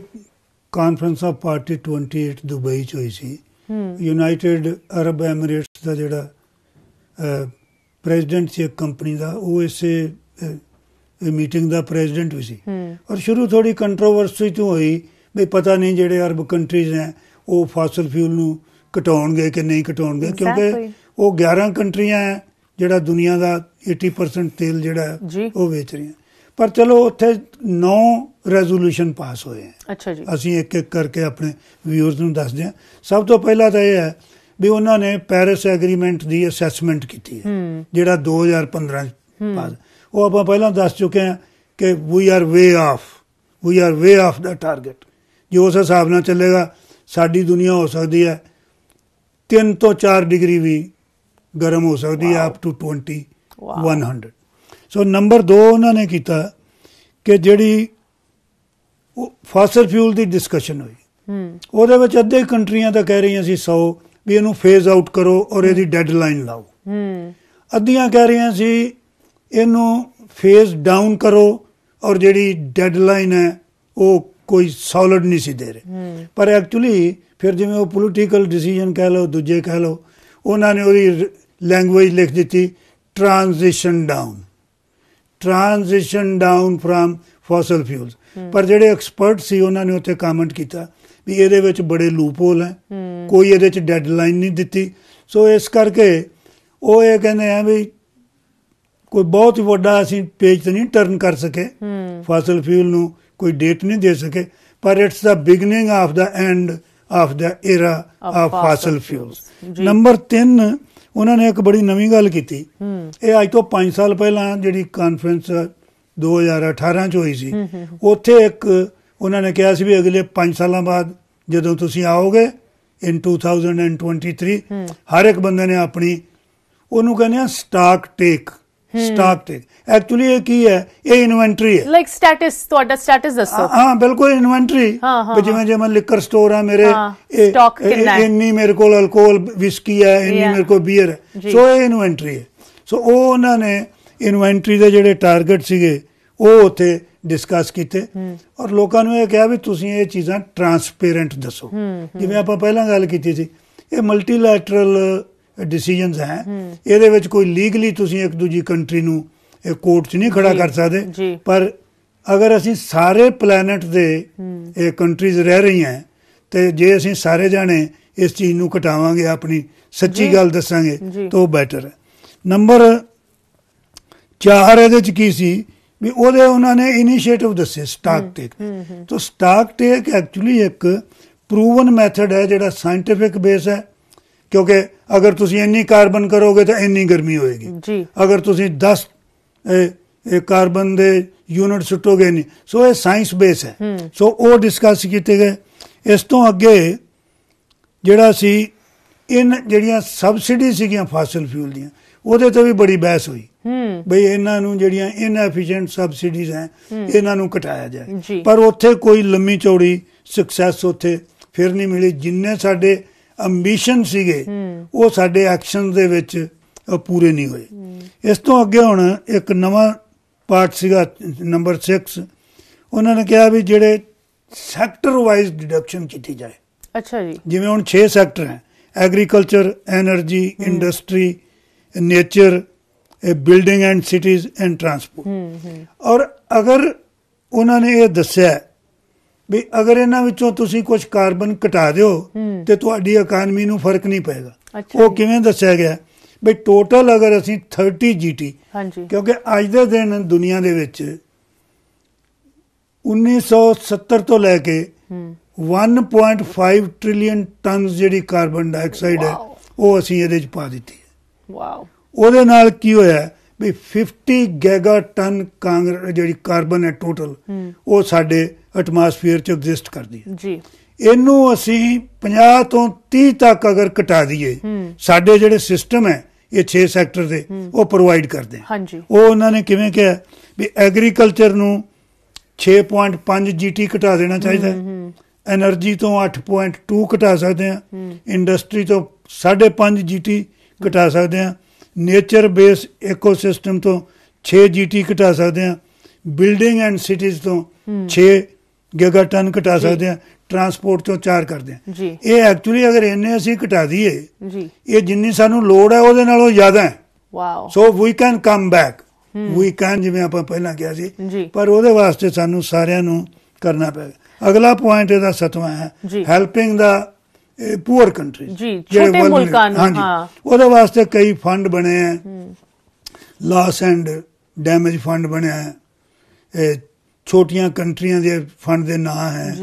Speaker 2: ਕਾਨਫਰੰਸ ਆਫ ਪਾਰਟੀ 28 ਦੁਬਈ ਚ ਹੋਈ ਸੀ ਯੂਨਾਈਟਿਡ ਅਰਬ ਐਮੀਰੇਟਸ ਦਾ ਜਿਹੜਾ ਪ੍ਰੈਜ਼ੀਡੈਂਟ ਸੀ ਕੰਪਨੀ ਦਾ ਉਹ ਇਸੇ ਮੀਟਿੰਗ ਦਾ ਪ੍ਰੈਜ਼ੀਡੈਂਟ ਵੀ ਸੀ ਔਰ ਸ਼ੁਰੂ ਥੋੜੀ ਕੰਟਰੋਵਰਸੀ ਤੋਂ ਹੋਈ ਵੀ ਪਤਾ ਨਹੀਂ ਜਿਹੜੇ ਅਰਬ ਕੰਟਰੀਜ਼ ਐ ਉਹ ਫਾਸਲ ਫਿਊਲ ਨੂੰ ਘਟਾਉਣਗੇ ਕਿ ਨਹੀਂ ਘਟਾਉਣਗੇ ਕਿਉਂਕਿ ਉਹ 11 ਕੰਟਰੀਆਂ ਹੈ ਜਿਹੜਾ ਦੁਨੀਆ ਦਾ 80% ਤੇਲ ਜਿਹੜਾ ਉਹ ਵੇਚ ਰਹੀਆਂ ਪਰ ਚਲੋ ਉੱਥੇ 9 ਰੈਜ਼ੋਲੂਸ਼ਨ ਪਾਸ ਹੋਏ ਆ ਅੱਛਾ ਜੀ ਅਸੀਂ ਇੱਕ ਇੱਕ ਕਰਕੇ ਆਪਣੇ ਵਿਊਅਰਸ ਨੂੰ ਦੱਸਦੇ ਆ ਸਭ ਤੋਂ ਪਹਿਲਾ ਤਾਂ ਇਹ ਹੈ ਵੀ ਉਹਨਾਂ ਨੇ ਪੈਰਿਸ ਐਗਰੀਮੈਂਟ ਦੀ ਅਸੈਸਮੈਂਟ ਕੀਤੀ ਹੈ ਜਿਹੜਾ 2015
Speaker 1: ਚ ਪਾਸ
Speaker 2: ਉਹ ਆਪਾਂ ਪਹਿਲਾਂ ਦੱਸ ਚੁੱਕੇ ਆ ਕਿ we are way off we are way off the target ਜੋ ਉਸ ਹਿਸਾਬ ਨਾਲ ਚੱਲੇਗਾ ਸਾਡੀ ਦੁਨੀਆ ਹੋ ਸਕਦੀ ਹੈ 3 ਤੋਂ 4 ਡਿਗਰੀ ਵੀ ਗਰਮ ਹੋ ਸਕਦੀ ਹੈ ਅਪ ਟੂ 20 100 ਸੋ ਨੰਬਰ 2 ਉਹਨਾਂ ਨੇ ਕੀਤਾ ਕਿ ਜਿਹੜੀ ਫਾਸਲ ਫਿਊਲ ਦੀ ਡਿਸਕਸ਼ਨ ਹੋਈ ਹੂੰ ਉਹਦੇ ਵਿੱਚ ਅੱਧੇ ਕੰਟਰੀਆਂ ਤਾਂ ਕਹਿ ਰਹੀਆਂ ਸੀ 100 ਵੀ ਇਹਨੂੰ ਫੇਜ਼ ਆਊਟ ਕਰੋ ਔਰ ਇਹਦੀ ਡੈਡਲਾਈਨ ਲਾਓ ਹੂੰ ਅੱਧੀਆਂ ਕਹਿ ਰਹੀਆਂ ਸੀ ਇਹਨੂੰ ਫੇਜ਼ ਡਾਊਨ ਕਰੋ ਔਰ ਜਿਹੜੀ ਡੈਡਲਾਈਨ ਹੈ ਉਹ ਕੋਈ ਸੌਲਿਡ ਨਹੀਂ ਸੀ ਦੇ ਰਹੇ ਪਰ ਐਕਚੁਅਲੀ ਫਿਰ ਜਿਵੇਂ ਉਹ ਪੋਲੀਟੀਕਲ ਡਿਸੀਜਨ ਕਹਿ ਲਓ ਦੂਜੇ ਕਹਿ ਲਓ ਉਹਨਾਂ ਨੇ ਉਹਦੀ ਲੈਂਗੁਏਜ ਲਿਖ ਦਿੱਤੀ transition down transition down from fossil fuels ਪਰ ਜਿਹੜੇ ਐਕਸਪਰਟ ਸੀ ਉਹਨਾਂ ਨੇ ਉੱਥੇ ਕਮੈਂਟ ਕੀਤਾ ਵੀ ਇਹਦੇ ਵਿੱਚ ਬੜੇ ਲੂਪਹੋਲ ਹੈ hmm. ਕੋਈ ਇਹਦੇ ਵਿੱਚ ਡੈਡਲਾਈਨ ਨਹੀਂ ਦਿੱਤੀ ਸੋ ਇਸ ਕਰਕੇ ਉਹ ਇਹ ਕਹਿੰਦੇ ਆ ਵੀ ਕੋਈ ਬਹੁਤ ਵੱਡਾ ਅਸੀਂ ਪੇਜ ਤੇ ਨਹੀਂ ਟਰਨ ਕਰ ਸਕੇ ਫਾਸਲ hmm. ਫਿਊਲ ਨੂੰ ਕੋਈ ਡੇਟ ਨਹੀਂ ਦੇ ਸਕੇ ਪਰ it's the beginning of the end of the era of fossil fuels number 3 ਉਹਨਾਂ ਨੇ ਇੱਕ ਬੜੀ ਨਵੀਂ ਗੱਲ ਕੀਤੀ ਇਹ ਅੱਜ ਤੋਂ 5 ਸਾਲ ਪਹਿਲਾਂ ਜਿਹੜੀ ਕਾਨਫਰੰਸ 2018 ਚ ਹੋਈ ਸੀ ਉੱਥੇ ਇੱਕ ਉਹਨਾਂ ਨੇ ਕਿਹਾ ਸੀ ਵੀ ਅਗਲੇ 5 ਸਾਲਾਂ ਬਾਅਦ ਜਦੋਂ ਤੁਸੀਂ ਆਓਗੇ ਇਨ 2023 ਹਰ ਇੱਕ ਬੰਦੇ ਨੇ ਆਪਣੀ ਉਹਨੂੰ ਕਹਿੰਦੇ ਆ ਸਟਾਕ ਟੇਕ ਸਟਾਕ ਤੇ ਐਕਚੁਅਲੀ ਇਹ ਕੀ ਹੈ ਇਹ ਇਨਵੈਂਟਰੀ ਹੈ
Speaker 1: ਲਾਈਕ ਸਟੇਟਸ ਤੁਹਾਡਾ ਸਟੇਟਸ ਦੱਸੋ ਹਾਂ
Speaker 2: ਬਿਲਕੁਲ ਇਨਵੈਂਟਰੀ ਜਿਵੇਂ ਜੇ ਲਿਕਰ ਸਟੋਰ ਹੈ ਮੇਰੇ ਇਹ ਇੰਨੀ ਮੇਰੇ ਕੋਲ ਅਲਕੋਹਲ ਵਿਸਕੀ ਹੈ ਇੰਨੀ ਮੇਰੇ ਕੋਲ ਬੀਅਰ ਹੈ ਸੋ ਇਹ ਇਨਵੈਂਟਰੀ ਹੈ ਸੋ ਉਹ ਉਹਨਾਂ ਨੇ ਇਨਵੈਂਟਰੀ ਦੇ ਜਿਹੜੇ ਟਾਰਗੇਟ ਸੀਗੇ ਉਹ ਉੱਥੇ ਡਿਸਕਸ ਕੀਤੇ ਔਰ ਲੋਕਾਂ ਨੂੰ ਇਹ ਕਿਹਾ ਵੀ ਤੁਸੀਂ ਇਹ ਚੀਜ਼ਾਂ ਟਰਾਂਸਪੇਰੈਂਟ ਦੱਸੋ ਜਿਵੇਂ ਆਪਾਂ ਪਹਿਲਾਂ ਗੱਲ ਕੀਤੀ ਸੀ ਇਹ ਮਲਟੀਲੈਟਰਲ ਡਿਸੀਜਨਸ ਹੈ ਇਹਦੇ ਵਿੱਚ ਕੋਈ ਲੀਗਲੀ ਤੁਸੀਂ ਇੱਕ ਦੂਜੀ ਕੰਟਰੀ ਨੂੰ ਇਹ ਕੋਰਟ 'ਚ ਨਹੀਂ ਖੜਾ ਕਰ ਸਕਦੇ ਪਰ ਅਗਰ ਅਸੀਂ ਸਾਰੇ ਪਲੈਨਟ ਦੇ ਇਹ ਕੰਟਰੀਜ਼ ਰਹਿ ਰਹੀਆਂ ਤੇ ਜੇ ਅਸੀਂ ਸਾਰੇ ਜਾਣੇ ਇਸ ਚੀਜ਼ ਨੂੰ ਘਟਾਵਾਂਗੇ ਆਪਣੀ ਸੱਚੀ ਗੱਲ ਦੱਸਾਂਗੇ ਤਾਂ ਉਹ ਬੈਟਰ ਹੈ ਨੰਬਰ 4 ਇਹਦੇ ਚ ਕੀ ਸੀ ਵੀ ਉਹਦੇ ਉਹਨਾਂ ਨੇ ਇਨੀਸ਼ੀਏਟਿਵ ਦੱਸੇ ਸਟਾਕ ਟੇਕ ਤਾਂ ਸਟਾਕ ਟੇਕ ਐਕਚੁਅਲੀ ਇੱਕ ਪ੍ਰੂਵਨ ਮੈਥਡ ਹੈ ਜਿਹੜਾ ਸਾਇੰਟਿਫਿਕ ਬੇਸ ਹੈ ਕਿਉਂਕਿ ਅਗਰ ਤੁਸੀਂ ਇੰਨੀ ਕਾਰਬਨ ਕਰੋਗੇ ਤਾਂ ਇੰਨੀ ਗਰਮੀ ਹੋਏਗੀ ਜੀ ਅਗਰ ਤੁਸੀਂ 10 ਇਹ ਕਾਰਬਨ ਦੇ ਯੂਨਿਟ ਸੁੱਟੋਗੇ ਨਹੀਂ ਸੋ ਇਹ ਸਾਇੰਸ ਬੇਸ ਹੈ ਸੋ ਉਹ ਡਿਸਕਸ ਕੀਤੇ ਗਏ ਇਸ ਤੋਂ ਅੱਗੇ ਜਿਹੜਾ ਸੀ ਇਨ ਜਿਹੜੀਆਂ ਸਬਸਿਡੀ ਸੀਗੀਆਂ ਫਾਸਲ ਫਿਊਲ ਦੀਆਂ ਉਹਦੇ ਤੇ ਵੀ ਬੜੀ ਬਹਿਸ ਹੋਈ ਬਈ ਇਹਨਾਂ ਨੂੰ ਜਿਹੜੀਆਂ ਇਨਐਫੀਸ਼ੀਐਂਟ ਸਬਸਿਡੀਜ਼ ਹੈ ਇਹਨਾਂ ਨੂੰ ਘਟਾਇਆ ਜਾਏ ਪਰ ਉੱਥੇ ਕੋਈ ਲੰਮੀ ਚੌੜੀ ਸਕਸੈਸ ਉੱਥੇ ਫਿਰ ਨਹੀਂ ਮਿਲੀ ਜਿੰਨੇ ਸਾਡੇ ਅੰਬੀਸ਼ਨ ਸੀਗੇ ਉਹ ਸਾਡੇ ਐਕਸ਼ਨ ਦੇ ਵਿੱਚ ਪੂਰੇ ਨਹੀਂ ਹੋਏ ਇਸ ਤੋਂ ਅੱਗੇ ਹੁਣ ਇੱਕ ਨਵਾਂ ਪਾਰਟ ਸੀਗਾ ਨੰਬਰ 6 ਉਹਨਾਂ ਨੇ ਕਿਹਾ ਵੀ ਜਿਹੜੇ ਸੈਕਟਰ ਵਾਈਜ਼ ਡਿਡਕਸ਼ਨ ਕੀਤੀ ਜਾਏ ਅੱਛਾ ਜੀ ਜਿਵੇਂ ਹੁਣ 6 ਸੈਕਟਰ ਹੈ agriculture energy industry nature building and cities and transport ਔਰ ਅਗਰ ਉਹਨਾਂ ਨੇ ਇਹ ਦੱਸਿਆ ਵੀ ਅਗਰ ਇਹਨਾਂ ਵਿੱਚੋਂ ਤੁਸੀਂ ਕੁਝ ਕਾਰਬਨ ਘਟਾ ਦਿਓ ਤੇ ਤੁਹਾਡੀ ਇਕਨੋਮੀ ਨੂੰ ਫਰਕ ਨਹੀਂ ਪਏਗਾ ਉਹ ਕਿਵੇਂ ਦੱਸਿਆ ਗਿਆ ਵੀ ਟੋਟਲ ਅਗਰ ਅਸੀਂ 30 ਜੀਟੀ ਹਾਂਜੀ ਕਿਉਂਕਿ ਅੱਜ ਦੇ ਦਿਨ ਦੁਨੀਆ ਦੇ ਵਿੱਚ 1970 ਤੋਂ ਲੈ ਕੇ 1.5 ਟ੍ਰਿਲੀਅਨ ਟਨਸ ਜਿਹੜੀ ਕਾਰਬਨ ਡਾਈਆਕਸਾਈਡ ਹੈ ਉਹ ਅਸੀਂ ਇਹਦੇ ਚ ਪਾ ਦਿੱਤੀ ਹੈ ਵਾਓ ਉਹਦੇ ਨਾਲ ਕੀ ਹੋਇਆ ਵੀ 50 ਗੀਗਾ ਟਨ ਜਿਹੜੀ ਕਾਰਬਨ ਹੈ ਟੋਟਲ ਉਹ ਸਾਡੇ ਐਟਮੋਸਫੇਅਰ ਚ ਐਗਜ਼ਿਸਟ ਕਰਦੀ ਹੈ ਜੀ ਇਹਨੂੰ ਅਸੀਂ 50 ਤੋਂ 30 ਤੱਕ ਅਗਰ ਘਟਾ ਦਈਏ ਸਾਡੇ ਜਿਹੜੇ ਸਿਸਟਮ ਹੈ ਇਹ 6 ਸੈਕਟਰ ਦੇ ਉਹ ਪ੍ਰੋਵਾਈਡ ਕਰਦੇ ਹਾਂਜੀ ਉਹ ਉਹਨਾਂ ਨੇ ਕਿਵੇਂ ਕਿਹਾ ਵੀ ਐਗਰੀਕਲਚਰ ਨੂੰ 6.5 ਜੀਟੀ ਘਟਾ ਦੇਣਾ ਚਾਹੀਦਾ ਹੈ એનર્ਜੀ ਤੋਂ 8.2 ਘਟਾ ਸਕਦੇ ਆ ਇੰਡਸਟਰੀ ਤੋਂ 5.5 ਜੀਟੀ ਘਟਾ ਸਕਦੇ ਆ ਨੇਚਰ ਬੇਸ ਇਕੋਸਿਸਟਮ ਤੋਂ 6 ਜੀਟੀ ਘਟਾ ਸਕਦੇ ਹਾਂ ਬਿਲਡਿੰਗ ਐਂਡ ਸਿਟੀਜ਼ ਤੋਂ 6 ਟਨ ਘਟਾ ਸਕਦੇ ਹਾਂ ਟਰਾਂਸਪੋਰਟ ਤੋਂ 4 ਕਰਦੇ ਹਾਂ ਇਹ ਐਕਚੁਅਲੀ ਅਗਰ ਇੰਨੇ ਅਸੀਂ ਘਟਾ ਦਈਏ ਜੀ ਇਹ ਜਿੰਨੀ ਸਾਨੂੰ ਲੋੜ ਹੈ ਉਹਦੇ ਨਾਲੋਂ ਜ਼ਿਆਦਾ ਹੈ wow so we can come back we can ਜਿਵੇਂ ਆਪਾਂ ਪਹਿਲਾਂ ਕਿਹਾ ਸੀ ਪਰ ਉਹਦੇ ਵਾਸਤੇ ਸਾਨੂੰ ਸਾਰਿਆਂ ਨੂੰ ਕਰਨਾ ਪਏਗਾ ਅਗਲਾ ਪੁਆਇੰਟ ਇਹਦਾ ਸਤਵਾਂ ਹੈ ਹੈਲਪਿੰਗ ਦਾ ਪੂਅਰ ਕੰਟਰੀ ਜੀ ਛੋਟੇ ਮੁਲਕਾਂ ਨੂੰ ਹਾਂ ਉਹਦੇ ਵਾਸਤੇ ਕਈ ਫੰਡ ਬਣੇ ਆ ਲਾਸ ਐਂਡ ਡੈਮੇਜ ਫੰਡ ਬਣਿਆ ਹੈ ਇਹ ਛੋਟੀਆਂ ਕੰਟਰੀਆਂ ਦੇ ਫੰਡ ਦੇ ਨਾਂ ਹੈ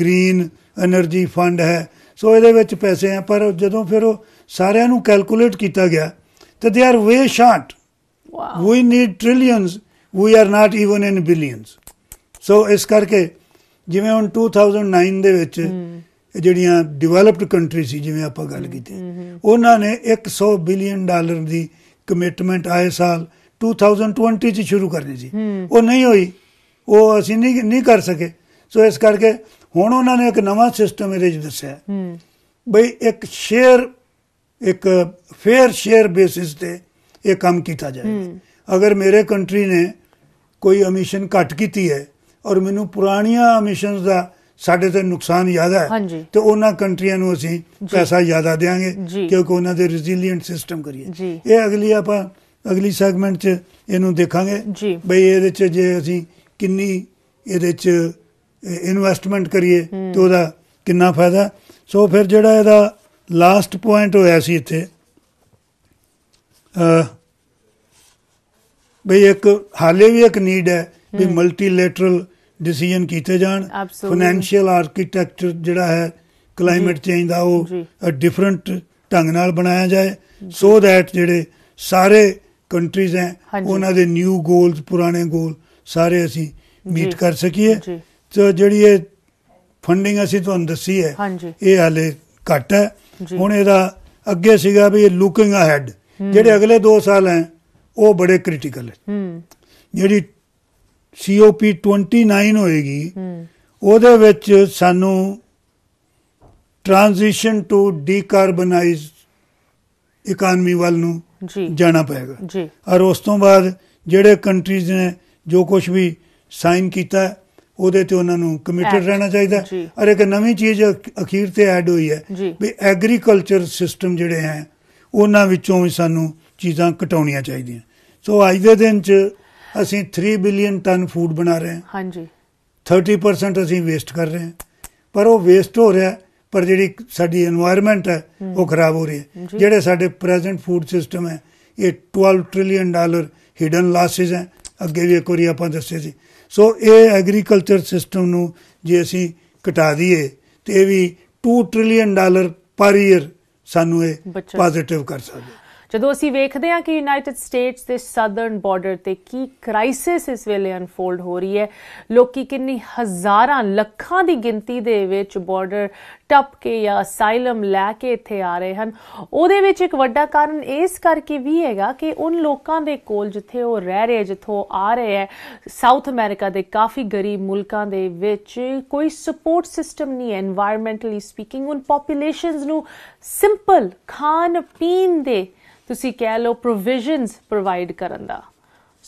Speaker 2: ਗ੍ਰੀਨ એનર્ਜੀ ਫੰਡ ਹੈ ਸੋ ਇਹਦੇ ਵਿੱਚ ਪੈਸੇ ਆ ਪਰ ਜਦੋਂ ਫਿਰ ਉਹ ਸਾਰਿਆਂ ਨੂੰ ਕੈਲਕੂਲੇਟ ਕੀਤਾ ਗਿਆ ਤੇ they are way short wow we need trillions we are not even in billions so ਇਸ ਕਰਕੇ ਜਿਵੇਂ ਹੁਣ 2009 ਦੇ ਵਿੱਚ ਜਿਹੜੀਆਂ ਡਿਵੈਲਪਡ ਕੰਟਰੀ ਸੀ ਜਿਵੇਂ ਆਪਾਂ ਗੱਲ ਕੀਤੀ ਉਹਨਾਂ ਨੇ 100 ਬਿਲੀਅਨ ਡਾਲਰ ਦੀ ਕਮਿਟਮੈਂਟ ਆਏ ਸਾਲ 2020 ਚ ਸ਼ੁਰੂ ਕਰਨੀ ਸੀ ਉਹ ਨਹੀਂ ਹੋਈ ਉਹ ਅਸੀਂ ਨਹੀਂ ਨਹੀਂ ਕਰ ਸਕੇ ਸੋ ਇਸ ਕਰਕੇ ਹੁਣ ਉਹਨਾਂ ਨੇ ਇੱਕ ਨਵਾਂ ਸਿਸਟਮ ਇਹਦੇ ਵਿੱਚ ਦੱਸਿਆ ਬਈ ਇੱਕ ਸ਼ੇਅਰ ਇੱਕ ਫੇਅਰ ਸ਼ੇਅਰ ਬੇਸਿਸ ਤੇ ਇਹ ਕੰਮ ਕੀਤਾ ਜਾਏਗਾ ਅਗਰ ਮੇਰੇ ਕੰਟਰੀ ਨੇ ਕੋਈ ਐਮਿਸ਼ਨ ਘਟ ਕੀਤੀ ਹੈ ਔਰ ਮੈਨੂੰ ਪੁਰਾਣੀਆਂ ਐਮਿਸ਼ਨਸ ਦਾ ਸਾਡੇ ਤੇ ਨੁਕਸਾਨ ਜ਼ਿਆਦਾ ਹੈ ਤੇ ਉਹਨਾਂ ਕੰਟਰੀਆਂ ਨੂੰ ਅਸੀਂ ਪੈਸਾ ਜ਼ਿਆਦਾ ਦੇਾਂਗੇ ਕਿਉਂਕਿ ਉਹਨਾਂ ਦੇ ਰੈਜ਼ਿਲੀਐਂਟ ਸਿਸਟਮ ਕਰੀਏ ਇਹ ਅਗਲੀ ਆਪਾਂ ਅਗਲੀ ਸੈਗਮੈਂਟ 'ਚ ਇਹਨੂੰ ਦੇਖਾਂਗੇ ਬਈ ਇਹਦੇ 'ਚ ਜੇ ਅਸੀਂ ਕਿੰਨੀ ਇਹਦੇ 'ਚ ਇਨਵੈਸਟਮੈਂਟ ਕਰੀਏ ਤੇ ਉਹਦਾ ਕਿੰਨਾ ਫਾਇਦਾ ਸੋ ਫਿਰ ਜਿਹੜਾ ਇਹਦਾ ਲਾਸਟ ਪੁਆਇੰਟ ਹੋਇਆ ਸੀ ਇੱਥੇ ਬਈ ਇੱਕ ਹਾਲੇ ਵੀ ਇੱਕ ਨੀਡ ਹੈ ਵੀ ਮਲਟੀਲੇਟਰਲ ਡਿਸੀਜਨ ਕੀਤੇ ਜਾਣ ਫਾਈਨੈਂਸ਼ੀਅਲ ਆਰਕੀਟੈਕਚਰ ਜਿਹੜਾ ਹੈ ਕਲਾਈਮੇਟ ਚੇਂਜ ਦਾ ਉਹ ਡਿਫਰੈਂਟ ਢੰਗ ਨਾਲ ਬਣਾਇਆ ਜਾਏ ਸੋ ਥੈਟ ਜਿਹੜੇ ਸਾਰੇ ਕੰਟਰੀਜ਼ ਹੈ ਉਹਨਾਂ ਦੇ ਨਿਊ ਗੋਲਸ ਪੁਰਾਣੇ ਗੋਲ ਸਾਰੇ ਅਸੀਂ ਮੀਟ ਕਰ ਸਕੀਏ ਤੇ ਜਿਹੜੀ ਇਹ ਫੰਡਿੰਗ ਅਸੀਂ ਤੁਹਾਨੂੰ ਦੱਸੀ ਹੈ ਇਹ ਹਾਲੇ ਘਟ ਹੈ ਹੁਣ ਇਹਦਾ ਅੱਗੇ ਸੀਗਾ ਵੀ ਲੁਕਿੰਗ ਅਹੈਡ ਜਿਹੜੇ ਅਗਲੇ 2 ਸਾਲ ਹੈ ਉਹ ਬੜੇ ਕ੍ਰਿਟੀਕਲ ਹੈ ਜਿਹੜੀ COP 29 ਹੋਏਗੀ ਉਹਦੇ ਵਿੱਚ ਸਾਨੂੰ ਟ੍ਰਾਂਜੀਸ਼ਨ ਟੂ ਡੀਕਾਰਬਨਾਈਜ਼ ਇਕਨੋਮੀ ਵੱਲ ਨੂੰ ਜਾਣਾ ਪਏਗਾ ਜੀ ਔਰ ਉਸ ਤੋਂ ਬਾਅਦ ਜਿਹੜੇ ਕੰਟਰੀਜ਼ ਨੇ ਜੋ ਕੁਝ ਵੀ ਸਾਈਨ ਕੀਤਾ ਉਹਦੇ ਤੇ ਉਹਨਾਂ ਨੂੰ ਕਮਿਟਡ ਰਹਿਣਾ ਚਾਹੀਦਾ ਔਰ ਇੱਕ ਨਵੀਂ ਚੀਜ਼ ਅਖੀਰ ਤੇ ਐਡ ਹੋਈ ਹੈ ਵੀ ਐਗਰੀਕਲਚਰ ਸਿਸਟਮ ਜਿਹੜੇ ਹੈ ਉਹਨਾਂ ਵਿੱਚੋਂ ਵੀ ਸਾਨੂੰ ਚੀਜ਼ਾਂ ਘਟਾਉਣੀਆਂ ਚਾਹੀਦੀਆਂ ਸੋ ਅੱਜ ਦੇ ਦਿਨ 'ਚ ਅਸੀਂ 3 ਬਿਲੀਅਨ ਟਨ ਫੂਡ ਬਣਾ ਰਹੇ ਹਾਂ ਹਾਂਜੀ 30% ਅਸੀਂ ਵੇਸਟ ਕਰ ਰਹੇ ਹਾਂ ਪਰ ਉਹ ਵੇਸਟ ਹੋ ਰਿਹਾ ਪਰ ਜਿਹੜੀ ਸਾਡੀ এনवायरमेंट ਹੈ ਉਹ ਖਰਾਬ ਹੋ ਰਹੀ ਹੈ ਜਿਹੜੇ ਸਾਡੇ ਪ੍ਰੈਜ਼ੈਂਟ ਫੂਡ ਸਿਸਟਮ ਹੈ ਇਹ 12 ਟ੍ਰਿਲੀਅਨ ਡਾਲਰ ਹਿਡਨ ਲਾਸਸ ਹੈ ਅੱਗੇ ਵੀ ਇੱਕ ਵਾਰੀ ਆਪਾਂ ਦੱਸੇ ਸੀ ਸੋ ਇਹ ਐਗਰੀਕਲਚਰ ਸਿਸਟਮ ਨੂੰ ਜੇ ਅਸੀਂ ਘਟਾ ਦਈਏ ਤੇ ਇਹ ਵੀ 2 ਟ੍ਰਿਲੀਅਨ ਡਾਲਰ ਪਰ ਈਅਰ ਸਾਨੂੰ ਇਹ ਪੋਜ਼ਿਟਿਵ ਕਰ ਸਕਦਾ
Speaker 1: ਜਦੋਂ ਅਸੀਂ ਵੇਖਦੇ ਹਾਂ ਕਿ ਯੂਨਾਈਟਿਡ ਸਟੇਟਸ ਦੇ ਸਦਰਨ ਬਾਰਡਰ ਤੇ ਕੀ ਕ੍ਰਾਈਸਿਸ ਇਸ ਵੇਲੇ ਅਨਫੋਲਡ ਹੋ ਰਹੀ ਹੈ ਲੋਕੀ ਕਿੰਨੀ ਹਜ਼ਾਰਾਂ ਲੱਖਾਂ ਦੀ ਗਿਣਤੀ ਦੇ ਵਿੱਚ ਬਾਰਡਰ ਟੱਪ ਕੇ ਜਾਂ ਅਸਾਈਲਮ ਲੈ ਕੇ ਇੱਥੇ ਆ ਰਹੇ ਹਨ ਉਹਦੇ ਵਿੱਚ ਇੱਕ ਵੱਡਾ ਕਾਰਨ ਇਸ ਕਰਕੇ ਵੀ ਹੈਗਾ ਕਿ ਉਹਨਾਂ ਲੋਕਾਂ ਦੇ ਕੋਲ ਜਿੱਥੇ ਉਹ ਰਹਿ ਰਹੇ ਜਿੱਥੋਂ ਆ ਰਹੇ ਹੈ ਸਾਊਥ ਅਮਰੀਕਾ ਦੇ ਕਾਫੀ ਗਰੀਬ ਮੁਲਕਾਂ ਦੇ ਵਿੱਚ ਕੋਈ ਸਪੋਰਟ ਸਿਸਟਮ ਨਹੀਂ ਹੈ ਸਪੀਕਿੰਗ ਉਹਨ ਪੋਪੂਲੇਸ਼ਨਸ ਨੂੰ ਸਿੰਪਲ ਖਾਣ ਪੀਣ ਦੇ ਤੁਸੀਂ ਕਹਿ ਲਓ ਪ੍ਰੋਵੀਜ਼ਨਸ ਪ੍ਰੋਵਾਈਡ ਕਰਨ ਦਾ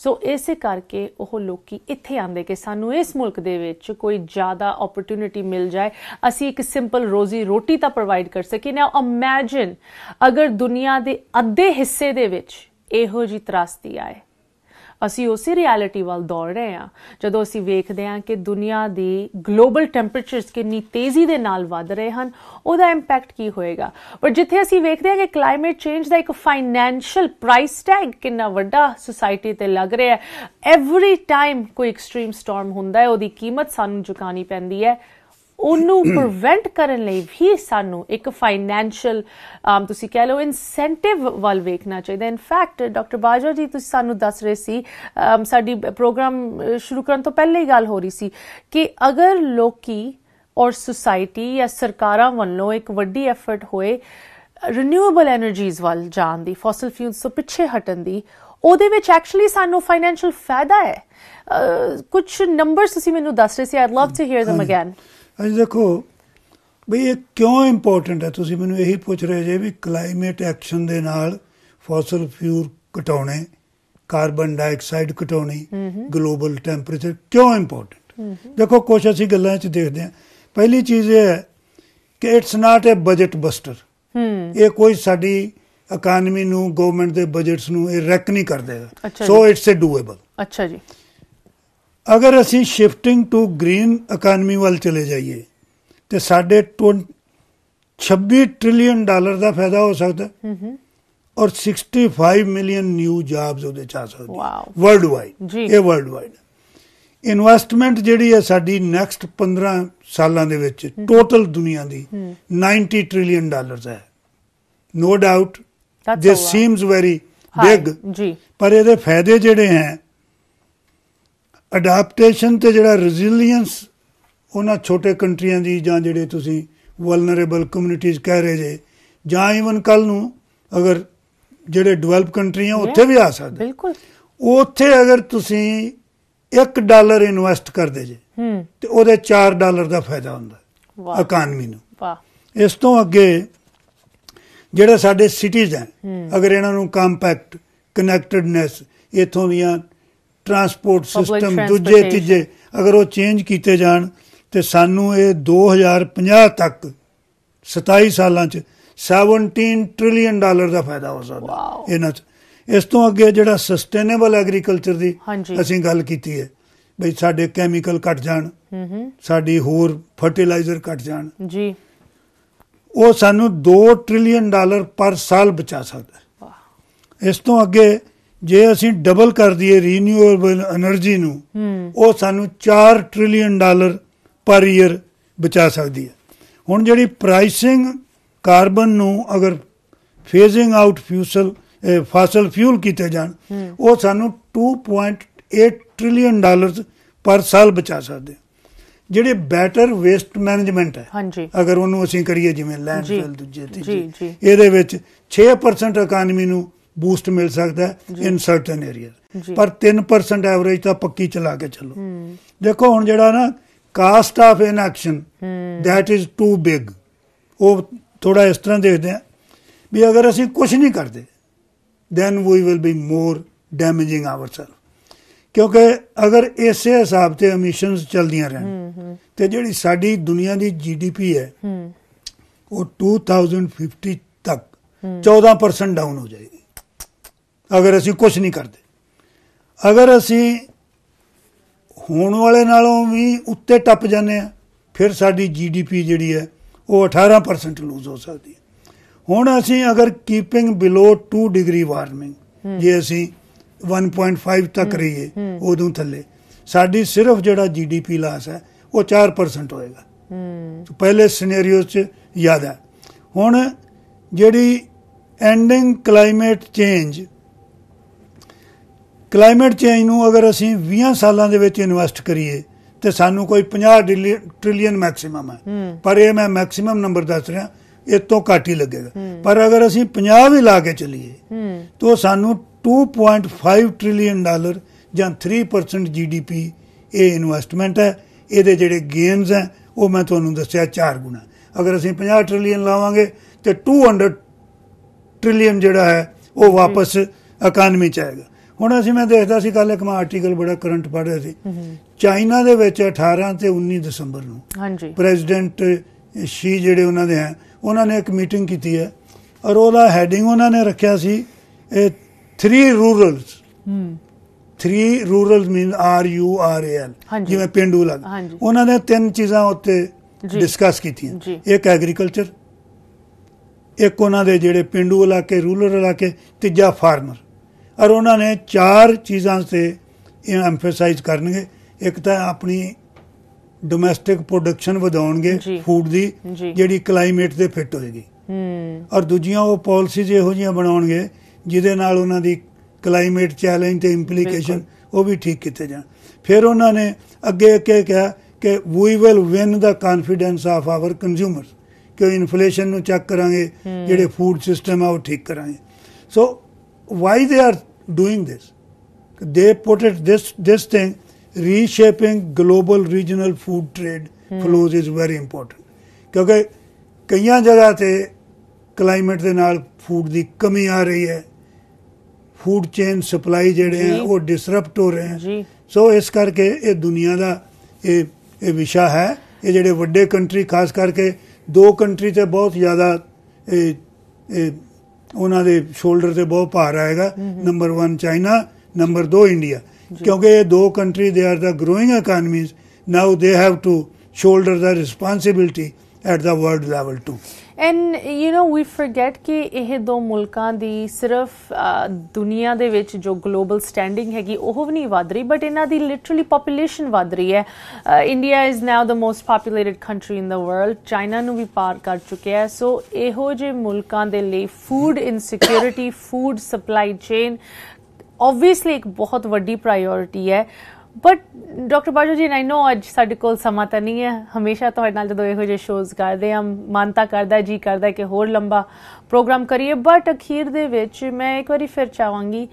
Speaker 1: ਸੋ ਇਸੇ ਕਰਕੇ ਉਹ ਲੋਕੀ ਇੱਥੇ ਆਂਦੇ ਕਿ ਸਾਨੂੰ ਇਸ ਮੁਲਕ ਦੇ ਵਿੱਚ ਕੋਈ ਜ਼ਿਆਦਾ ਓਪਰਚ्युनिटी ਮਿਲ ਜਾਏ ਅਸੀਂ ਇੱਕ ਸਿੰਪਲ ਰੋਜ਼ੀ ਰੋਟੀ ਤਾਂ ਪ੍ਰੋਵਾਈਡ ਕਰ ਸਕੀਏ ਨਾ ਇਮੇਜਿਨ ਅਗਰ ਦੁਨੀਆ ਦੇ ਅੱਧੇ ਹਿੱਸੇ ਦੇ ਵਿੱਚ ਇਹੋ ਜੀ ਤਰਾਸਦੀ ਆਏ ਅਸੀਂ ਉਸੇ ਰਿਐਲਿਟੀ ਵੱਲ ਦੌੜ ਰਹੇ ਹਾਂ ਜਦੋਂ ਅਸੀਂ ਵੇਖਦੇ ਹਾਂ ਕਿ ਦੁਨੀਆ ਦੇ ਗਲੋਬਲ ਟੈਂਪਰੇਚਰਸ ਕਿੰਨੀ ਤੇਜ਼ੀ ਦੇ ਨਾਲ ਵੱਧ ਰਹੇ ਹਨ ਉਹਦਾ ਇੰਪੈਕਟ ਕੀ ਹੋਏਗਾ ਪਰ ਜਿੱਥੇ ਅਸੀਂ ਵੇਖਦੇ ਹਾਂ ਕਿ ਕਲਾਈਮੇਟ ਚੇਂਜ ਦਾ ਇੱਕ ਫਾਈਨੈਂਸ਼ੀਅਲ ਪ੍ਰਾਈਸ ਟੈਗ ਕਿੰਨਾ ਵੱਡਾ ਸੋਸਾਇਟੀ ਤੇ ਲੱਗ ਰਿਹਾ ਹੈ ਐਵਰੀ ਟਾਈਮ ਕੋਈ ਐਕਸਟ੍ਰੀਮ ਸਟਾਰਮ ਹੁੰਦਾ ਹੈ ਉਹਦੀ ਕੀਮਤ ਸਾਨੂੰ ਚੁਕਾਣੀ ਪੈਂਦੀ ਹੈ ਉਹਨੂੰ ਪ੍ਰੀਵੈਂਟ ਕਰਨ ਲਈ ਵੀ ਸਾਨੂੰ ਇੱਕ ਫਾਈਨੈਂਸ਼ੀਅਲ ਤੁਸੀਂ ਕਹਿ ਲਓ ਇਨਸੈਂਟਿਵ ਵੱਲ ਵੇਖਣਾ ਚਾਹੀਦਾ ਇਨ ਫੈਕਟ ਡਾਕਟਰ ਬਾਜਵਾ ਜੀ ਤੁਸੀਂ ਸਾਨੂੰ ਦੱਸ ਰਹੇ ਸੀ ਸਾਡੀ ਪ੍ਰੋਗਰਾਮ ਸ਼ੁਰੂ ਕਰਨ ਤੋਂ ਪਹਿਲੇ ਹੀ ਗੱਲ ਹੋ ਰਹੀ ਸੀ ਕਿ ਅਗਰ ਲੋਕੀ ਔਰ ਸੁਸਾਇਟੀ ਜਾਂ ਸਰਕਾਰਾਂ ਵੱਲੋਂ ਇੱਕ ਵੱਡੀ ਐਫਰਟ ਹੋਏ ਰੀਨਿਊਏਬਲ એનર્ਜੀਜ਼ ਵੱਲ ਜਾਣ ਦੀ ਫੋਸਲ ਫਿਊਲਸ ਤੋਂ ਪਿੱਛੇ ਹਟਣ ਦੀ ਉਹਦੇ ਵਿੱਚ ਐਕਚੁਅਲੀ ਸਾਨੂੰ ਫਾਈਨੈਂਸ਼ੀਅਲ ਫਾਇਦਾ ਹੈ ਕੁਝ ਨੰਬਰਸ ਤੁਸੀਂ ਮੈਨੂੰ ਦੱਸ ਰਹੇ ਸੀ I'd love to hear them again
Speaker 2: ਅੱਜ ਦੇਖੋ ਬਈ ਇਹ ਕਿਉਂ ਇੰਪੋਰਟੈਂਟ ਹੈ ਤੁਸੀਂ ਮੈਨੂੰ ਇਹੀ ਪੁੱਛ ਰਹੇ ਜੇ ਵੀ ਕਲਾਈਮੇਟ ਐਕਸ਼ਨ ਦੇ ਨਾਲ ਫੋਸਲ ਫਿਊਲ ਘਟਾਉਣੇ ਕਾਰਬਨ ਡਾਈਆਕਸਾਈਡ ਘਟਾਉਣੀ ਗਲੋਬਲ ਟੈਂਪਰੇਚਰ ਕਿਉਂ ਇੰਪੋਰਟੈਂਟ ਦੇਖੋ ਕੁਝ ਅਸੀਂ ਗੱਲਾਂ 'ਚ ਦੇਖਦੇ ਹਾਂ ਪਹਿਲੀ ਚੀਜ਼ ਇਹ ਹੈ ਕਿ it's not a budget buster ਇਹ ਕੋਈ ਸਾਡੀ ਇਕਨੋਮੀ ਨੂੰ ਗਵਰਨਮੈਂਟ ਦੇ ਬਜਟਸ ਨੂੰ ਇਹ ਰੈਕ ਨਹੀਂ ਕਰ ਦੇਗਾ ਸੋ ਇਟਸ ਅ ਡੂਏਬਲ ਅੱਛਾ ਜੀ ਅਗਰ ਅਸੀਂ ਸ਼ਿਫਟਿੰਗ ਟੂ ਗ੍ਰੀਨ ਇਕਨੋਮੀ ਵੱਲ ਚਲੇ ਜਾਈਏ ਤੇ ਸਾਡੇ 26 ਟ੍ਰਿਲੀਅਨ ਡਾਲਰ ਦਾ ਫਾਇਦਾ ਹੋ ਸਕਦਾ ਹਮਮ ਔਰ 65 ਮਿਲੀਅਨ ਨਿਊ ਜੌਬਸ ਉਹਦੇ ਚਾਹ ਸਕਦੇ ਸਕਦੀ ਵਰਲਡ ਵਾਈਡ ਇਹ ਵਰਲਡ ਵਾਈਡ ਇਨਵੈਸਟਮੈਂਟ ਜਿਹੜੀ ਹੈ ਸਾਡੀ ਨੈਕਸਟ 15 ਸਾਲਾਂ ਦੇ ਵਿੱਚ ਟੋਟਲ ਦੁਨੀਆ ਦੀ 90 ਟ੍ਰਿਲੀਅਨ ਡਾਲਰਸ ਹੈ no doubt this seems very big ਜੀ ਪਰ ਇਹਦੇ ਫਾਇਦੇ ਜਿਹੜੇ ਹੈ ਅਡਾਪਟੇਸ਼ਨ ਤੇ ਜਿਹੜਾ ਰੈਜ਼ਿਲੀਐਂਸ ਉਹਨਾਂ ਛੋਟੇ ਕੰਟਰੀਆਂ ਦੀ ਜਾਂ ਜਿਹੜੇ ਤੁਸੀਂ ਵਲਨਰੇਬਲ ਕਮਿਊਨਿਟੀਜ਼ ਕਹਿ ਰਹੇ ਜੇ ਜਾਂ ਇਵਨ ਕੱਲ ਨੂੰ ਅਗਰ ਜਿਹੜੇ ਡਿਵੈਲਪ ਕੰਟਰੀਆਂ ਉੱਥੇ ਵੀ ਆ ਸਕਦੇ ਬਿਲਕੁਲ ਉੱਥੇ ਅਗਰ ਤੁਸੀਂ 1 ਡਾਲਰ ਇਨਵੈਸਟ ਕਰਦੇ ਜੇ ਹੂੰ ਤੇ ਉਹਦੇ 4 ਡਾਲਰ ਦਾ ਫਾਇਦਾ ਹੁੰਦਾ ਇਕਨੋਮੀ ਨੂੰ ਵਾਹ ਇਸ ਤੋਂ ਅੱਗੇ ਜਿਹੜੇ ਸਾਡੇ ਸਿਟੀਜ਼ ਹਨ ਅਗਰ ਇਹਨਾਂ ਨੂੰ ਕੰਪੈਕਟ ਕਨੈਕਟਡਨੈਸ ਇਥੋਂ ਦੀਆਂ ਟਰਾਂਸਪੋਰਟ ਸਿਸਟਮ ਦੂਜੇ ਤੀਜੇ ਅਗਰ ਉਹ ਚੇਂਜ ਕੀਤੇ ਜਾਣ ਤੇ ਸਾਨੂੰ ਇਹ 2050 ਤੱਕ 27 ਸਾਲਾਂ 'ਚ 17 ਟ੍ਰਿਲੀਅਨ ਡਾਲਰ ਦਾ ਫਾਇਦਾ ਹੋ ਸਕਦਾ ਇਹਨਾਂ 'ਚ ਇਸ ਤੋਂ ਅੱਗੇ ਜਿਹੜਾ ਸਸਟੇਨੇਬਲ ਐਗਰੀਕਲਚਰ ਦੀ ਅਸੀਂ ਗੱਲ ਕੀਤੀ ਹੈ ਬਈ ਸਾਡੇ ਕੈਮੀਕਲ ਘਟ ਜਾਣ ਸਾਡੀ ਹੋਰ ਫਰਟੀਲਾਈਜ਼ਰ ਘਟ ਜਾਣ ਜੀ ਉਹ ਸਾਨੂੰ 2 ਟ੍ਰਿਲੀਅਨ ਡਾਲਰ ਪਰ ਸਾਲ ਬਚਾ ਸਕਦਾ ਇਸ ਤੋਂ ਅੱਗੇ ਜੇ ਅਸੀਂ ਡਬਲ ਕਰ ਦਈਏ ਰੀਨਿਊਏਬਲ એનર્ਜੀ ਨੂੰ ਉਹ ਸਾਨੂੰ 4 ਟ੍ਰਿਲੀਅਨ ਡਾਲਰ ਪਰ ਈਅਰ ਬਚਾ ਸਕਦੀ ਹੈ ਹੁਣ ਜਿਹੜੀ ਪ੍ਰਾਈਸਿੰਗ ਕਾਰਬਨ ਨੂੰ ਅਗਰ ਫੇਜ਼ਿੰਗ ਆਊਟ ਫਿਊਸਲ ਫਾਸਲ ਫਿਊਲ ਕੀਤੇ ਜਾਣ ਉਹ ਸਾਨੂੰ 2.8 ਟ੍ਰਿਲੀਅਨ ਡਾਲਰਸ ਪਰ ਸਾਲ ਬਚਾ ਸਕਦੇ ਜਿਹੜੇ ਬੈਟਰ ਵੇਸਟ ਮੈਨੇਜਮੈਂਟ ਹੈ
Speaker 1: ਹਾਂਜੀ ਅਗਰ ਉਹਨੂੰ
Speaker 2: ਅਸੀਂ ਕਰੀਏ ਜਿਵੇਂ ਲੈਂਡਫਿਲ
Speaker 1: ਦੂਜੇ ਤੇ
Speaker 2: ਇਹਦੇ ਵਿੱਚ 6% ਇਕਨੋਮੀ ਨੂੰ ਬੂਸਟ ਮਿਲ ਸਕਦਾ ਇਨ ਸਰਟਨ ਏਰੀਆ ਪਰ 3% ਐਵਰੇਜ ਤਾਂ ਪੱਕੀ ਚਲਾ ਕੇ ਚੱਲੋ ਦੇਖੋ ਹੁਣ ਜਿਹੜਾ ਨਾ cost of inaction that is too big ਉਹ ਥੋੜਾ ਇਸ ਤਰ੍ਹਾਂ ਦੇਖਦੇ ਆ ਵੀ ਅਗਰ ਅਸੀਂ ਕੁਝ ਨਹੀਂ ਕਰਦੇ then we will be more damaging our ourself ਕਿਉਂਕਿ ਅਗਰ ਇਸੇ ਹਿਸਾਬ ਤੇ ਐਮਿਸ਼ਨਸ ਚਲਦੀਆਂ ਰਹਿਣ ਤੇ ਜਿਹੜੀ ਸਾਡੀ ਦੁਨੀਆ ਦੀ ਜੀਡੀਪੀ ਹੈ ਉਹ 2050 ਤੱਕ 14% ਡਾਊਨ ਹੋ ਜਾਏਗੀ ਅਗਰ ਅਸੀਂ ਕੁਝ ਨਹੀਂ ਕਰਦੇ ਅਗਰ ਅਸੀਂ ਹੋਣ ਵਾਲੇ ਨਾਲੋਂ ਵੀ ਉੱਤੇ ਟੱਪ ਜਾਂਦੇ ਆ ਫਿਰ ਸਾਡੀ ਜੀਡੀਪੀ ਜਿਹੜੀ ਹੈ ਉਹ 18% ਲੂਜ਼ ਹੋ ਸਕਦੀ ਹੈ ਹੁਣ ਅਸੀਂ ਅਗਰ ਕੀਪਿੰਗ ਬਿਲੋ 2 ਡਿਗਰੀ ਵਾਰਮਿੰਗ ਜੇ ਅਸੀਂ 1.5 ਤੱਕ ਰਹੀਏ ਉਦੋਂ ਥੱਲੇ ਸਾਡੀ ਸਿਰਫ ਜਿਹੜਾ ਜੀਡੀਪੀ ਲਾਸ ਹੈ ਉਹ 4% ਹੋਏਗਾ ਹੂੰ ਪਹਿਲੇ ਸਿਨੈਰੀਓ 'ਚ ਯਾਦ ਹੈ ਹੁਣ ਜਿਹੜੀ ending climate change climate change ਨੂੰ ਅਗਰ ਅਸੀਂ 20 ਸਾਲਾਂ ਦੇ ਵਿੱਚ ਇਨਵੈਸਟ ਕਰੀਏ ਤੇ ਸਾਨੂੰ ਕੋਈ 50 ਟ੍ਰਿਲੀਅਨ ਮੈਕਸਿਮਮ ਹੈ ਪਰ ਇਹ ਮੈਂ ਮੈਕਸਿਮਮ ਨੰਬਰ ਦੱਸ ਰਿਹਾ ਇਹ ਤੋਂ ਘੱਟ ਹੀ ਲੱਗੇਗਾ ਪਰ ਅਗਰ ਅਸੀਂ 50 ਵੀ ਲਾ ਕੇ ਚੱਲੀਏ ਤਾਂ ਸਾਨੂੰ 2.5 ਟ੍ਰਿਲੀਅਨ ਡਾਲਰ ਜਾਂ 3% ਜੀਡੀਪੀ ਇਹ ਇਨਵੈਸਟਮੈਂਟ ਹੈ ਇਹਦੇ ਜਿਹੜੇ ਗੇਨਸ ਹੈ ਉਹ ਮੈਂ ਤੁਹਾਨੂੰ ਦੱਸਿਆ 4 ਗੁਣਾ ਅਗਰ ਅਸੀਂ 50 ਟ੍ਰਿਲੀਅਨ ਲਾਵਾਂਗੇ ਤੇ 200 ਟ੍ਰਿਲੀਅਨ ਜਿਹੜਾ ਹੈ ਉਹ ਵਾਪਸ ਇਕਨੋਮੀ ਚ ਆਏਗਾ ਹੁਣ ਅਸੀਂ ਮੈਂ ਦੇਖਦਾ ਸੀ ਕੱਲ ਇੱਕ ਮੈਂ ਆਰਟੀਕਲ ਬੜਾ ਕਰੰਟ ਪੜ ਰਿਹਾ ਸੀ ਚਾਈਨਾ ਦੇ ਵਿੱਚ 18 ਤੇ 19 ਦਸੰਬਰ ਨੂੰ ਹਾਂਜੀ ਪ੍ਰੈਜ਼ੀਡੈਂਟ ਸ਼ੀ ਜਿਹੜੇ ਉਹਨਾਂ ਦੇ ਹੈ ਉਹਨਾਂ ਨੇ ਇੱਕ ਮੀਟਿੰਗ ਕੀਤੀ ਹੈ ਔਰ ਉਹਦਾ ਹੈਡਿੰਗ ਉਹਨਾਂ ਨੇ ਰੱਖਿਆ ਸੀ three rurals hmm three rural mean R U R L ਜਿਵੇਂ ਪਿੰਡੂ ਲੱਗ ਉਹਨਾਂ ਨੇ ਤਿੰਨ ਚੀਜ਼ਾਂ ਉੱਤੇ ਡਿਸਕਸ ਕੀਤੀਆਂ ਇੱਕ ਐਗਰੀਕਲਚਰ ਇੱਕ ਉਹਨਾਂ ਦੇ ਜਿਹੜੇ ਪਿੰਡੂ ਇਲਾਕੇ ਰੂਰਲ ਇਲਾਕੇ ਤੀਜਾ ਫਾਰਮਰ ਔਰ ਉਹਨਾਂ ਨੇ ਚਾਰ ਚੀਜ਼ਾਂ ਤੇ ਇਹ ਐਮਫਸਾਈਜ਼ ਕਰਨਗੇ ਇੱਕ ਤਾਂ ਆਪਣੀ ਡੋਮੈਸਟਿਕ ਪ੍ਰੋਡਕਸ਼ਨ ਵਧਾਉਣਗੇ ਫੂਡ ਦੀ ਜਿਹੜੀ ਕਲਾਈਮੇਟ ਦੇ ਫਿੱਟ ਹੋਏਗੀ ਹੂੰ ਔਰ ਦੂਜੀਆਂ ਉਹ ਪਾਲਿਸੀਜ਼ ਇਹੋ ਜੀਆਂ ਬਣਾਉਣਗੇ ਜਿਹਦੇ ਨਾਲ ਉਹਨਾਂ ਦੀ ਕਲਾਈਮੇਟ ਚੈਲੰਜ ਤੇ ਇੰਪਲੀਕੇਸ਼ਨ ਉਹ ਵੀ ਠੀਕ ਕੀਤੇ ਜਾਣ ਫਿਰ ਉਹਨਾਂ ਨੇ ਅੱਗੇ ਅੱਗੇ ਕਿਹਾ ਕਿ we will win the confidence of our consumers ਕਿ ਇਨਫਲੇਸ਼ਨ ਨੂੰ ਚੈੱਕ ਕਰਾਂਗੇ ਜਿਹੜੇ ਫੂਡ ਸਿਸਟਮ ਆ ਉਹ ਠੀਕ ਕਰਾਂਗੇ ਸੋ why they are doing this. They put it this this thing reshaping global regional food trade hmm. flows is very important ਕਿਉਂਕਿ ਕਈਆਂ ਜਗ੍ਹਾ ਤੇ ਕਲਾਈਮੇਟ ਦੇ ਨਾਲ ਫੂਡ ਦੀ ਕਮੀ ਆ ਰਹੀ ਹੈ ਫੂਡ ਚੇਨ ਸਪਲਾਈ ਜਿਹੜੇ ਆ ਉਹ ਡਿਸਰਪਟ ਹੋ ਰਹੇ ਹਨ ਸੋ ਇਸ ਕਰਕੇ ਇਹ ਦੁਨੀਆ ਦਾ ਇਹ ਇਹ ਵਿਸ਼ਾ ਹੈ ਇਹ ਜਿਹੜੇ ਵੱਡੇ ਕੰਟਰੀ ਖਾਸ ਕਰਕੇ ਦੋ ਕੰਟਰੀ ਤੇ ਬਹੁਤ ਜ਼ਿਆਦਾ ਇਹ ਉਹਨਾਂ ਦੇ ਸ਼ੋਲਡਰ ਤੇ ਬਹੁਤ ਭਾਰ ਆਏਗਾ ਨੰਬਰ 1 ਚਾਈਨਾ ਨੰਬਰ 2 ਇੰਡੀਆ ਕਿਉਂਕਿ ਇਹ ਦੋ country they are the growing economies now they have to shoulder the responsibility at the world level to
Speaker 1: and you know we forget ਕਿ ਇਹ ਦੋ ਮੁਲਕਾਂ ਦੀ ਸਿਰਫ ਦੁਨੀਆ ਦੇ ਵਿੱਚ ਜੋ ਗਲੋਬਲ ਸਟੈਂਡਿੰਗ ਹੈਗੀ ਉਹ ਵੀ ਨਹੀਂ ਵਧ ਰਹੀ ਬਟ ਇਹਨਾਂ ਦੀ ਲਿਟਰਲੀ ਪੋਪੂਲੇਸ਼ਨ ਵਧ ਰਹੀ ਹੈ India is now the most populated country in the world China ਨੂੰ ਵੀ ਪਾਰ ਕਰ ਚੁੱਕਿਆ ਹੈ ਸੋ ਇਹੋ ਜੇ ਮੁਲਕਾਂ ਦੇ ਲਈ food insecurity food supply chain obviously ਇੱਕ ਬਹੁਤ ਵੱਡੀ ਪ੍ਰਾਇੋਰਟੀ ਹੈ ਬਟ ਡਾਕਟਰ ਬਾਜੋ ਜੀ ਆਈ نو ਅੱਜ ਸਾਡੇ ਕੋਲ ਸਮਾਂ ਤਾਂ ਨਹੀਂ ਹੈ ਹਮੇਸ਼ਾ ਤੁਹਾਡੇ ਨਾਲ ਜਦੋਂ ਇਹੋ ਜਿਹੇ ਸ਼ੋਜ਼ ਕਰਦੇ ਆ ਮਾਨਤਾ ਕਰਦਾ ਜੀ ਕਰਦਾ ਕਿ ਹੋਰ ਲੰਬਾ ਪ੍ਰੋਗਰਾਮ ਕਰੀਏ ਬਟ ਅਖੀਰ ਦੇ ਵਿੱਚ ਮੈਂ ਇੱਕ ਵਾਰੀ ਫਿਰ ਚਾਹਾਂਗੀ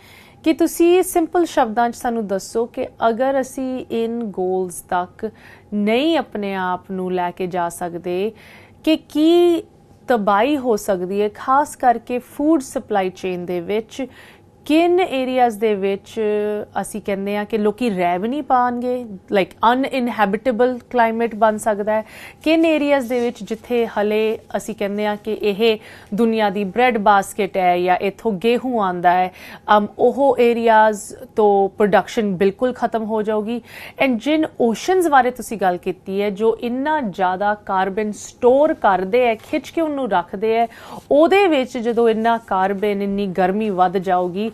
Speaker 1: ਕਿ ਤੁਸੀਂ ਸਿੰਪਲ ਸ਼ਬਦਾਂ 'ਚ ਸਾਨੂੰ ਦੱਸੋ ਕਿ ਅਗਰ ਅਸੀਂ ਇਨ ਗੋਲਸ ਤੱਕ ਨਹੀਂ ਆਪਣੇ ਆਪ ਨੂੰ ਲੈ ਕੇ ਜਾ ਸਕਦੇ ਕਿ ਕੀ ਤਬਾਈ ਹੋ ਸਕਦੀ ਹੈ ਖਾਸ ਕਰਕੇ ਫੂਡ ਸਪਲਾਈ ਚੇਨ ਦੇ ਵਿੱਚ ਕਿਨ ਏਰੀਆਜ਼ ਦੇ ਵਿੱਚ ਅਸੀਂ ਕਹਿੰਦੇ ਆ ਕਿ ਲੋਕੀ ਰਹਿ ਵੀ ਨਹੀਂ ਪਾਣਗੇ ਲਾਈਕ ਅਨਇਨਹੈਬਿਟੇਬਲ ਕਲਾਈਮੇਟ ਬਣ ਸਕਦਾ ਹੈ ਕਿਨ ਏਰੀਆਜ਼ ਦੇ ਵਿੱਚ ਜਿੱਥੇ ਹਲੇ ਅਸੀਂ ਕਹਿੰਦੇ ਆ ਕਿ ਇਹ ਦੁਨੀਆ ਦੀ ਬ੍ਰੈਡ ਬਾਸਕਟ ਹੈ ਜਾਂ ਇਥੋਂ ਗੇਹੂੰ ਆਂਦਾ ਹੈ ਅਮ ਉਹ ਏਰੀਆਜ਼ ਤੋਂ ਪ੍ਰੋਡਕਸ਼ਨ ਬਿਲਕੁਲ ਖਤਮ ਹੋ ਜਾਊਗੀ ਐਂਡ ਜਿਨ ਓਸ਼ਨਸ ਬਾਰੇ ਤੁਸੀਂ ਗੱਲ ਕੀਤੀ ਹੈ ਜੋ ਇੰਨਾ ਜ਼ਿਆਦਾ ਕਾਰਬਨ ਸਟੋਰ ਕਰਦੇ ਐ ਖਿੱਚ ਕੇ ਉਹਨੂੰ ਰੱਖਦੇ ਐ ਉਹਦੇ ਵਿੱਚ ਜਦੋਂ ਇੰਨਾ ਕਾਰਬਨ ਇੰਨੀ ਗਰਮੀ ਵੱਧ ਜਾਊਗੀ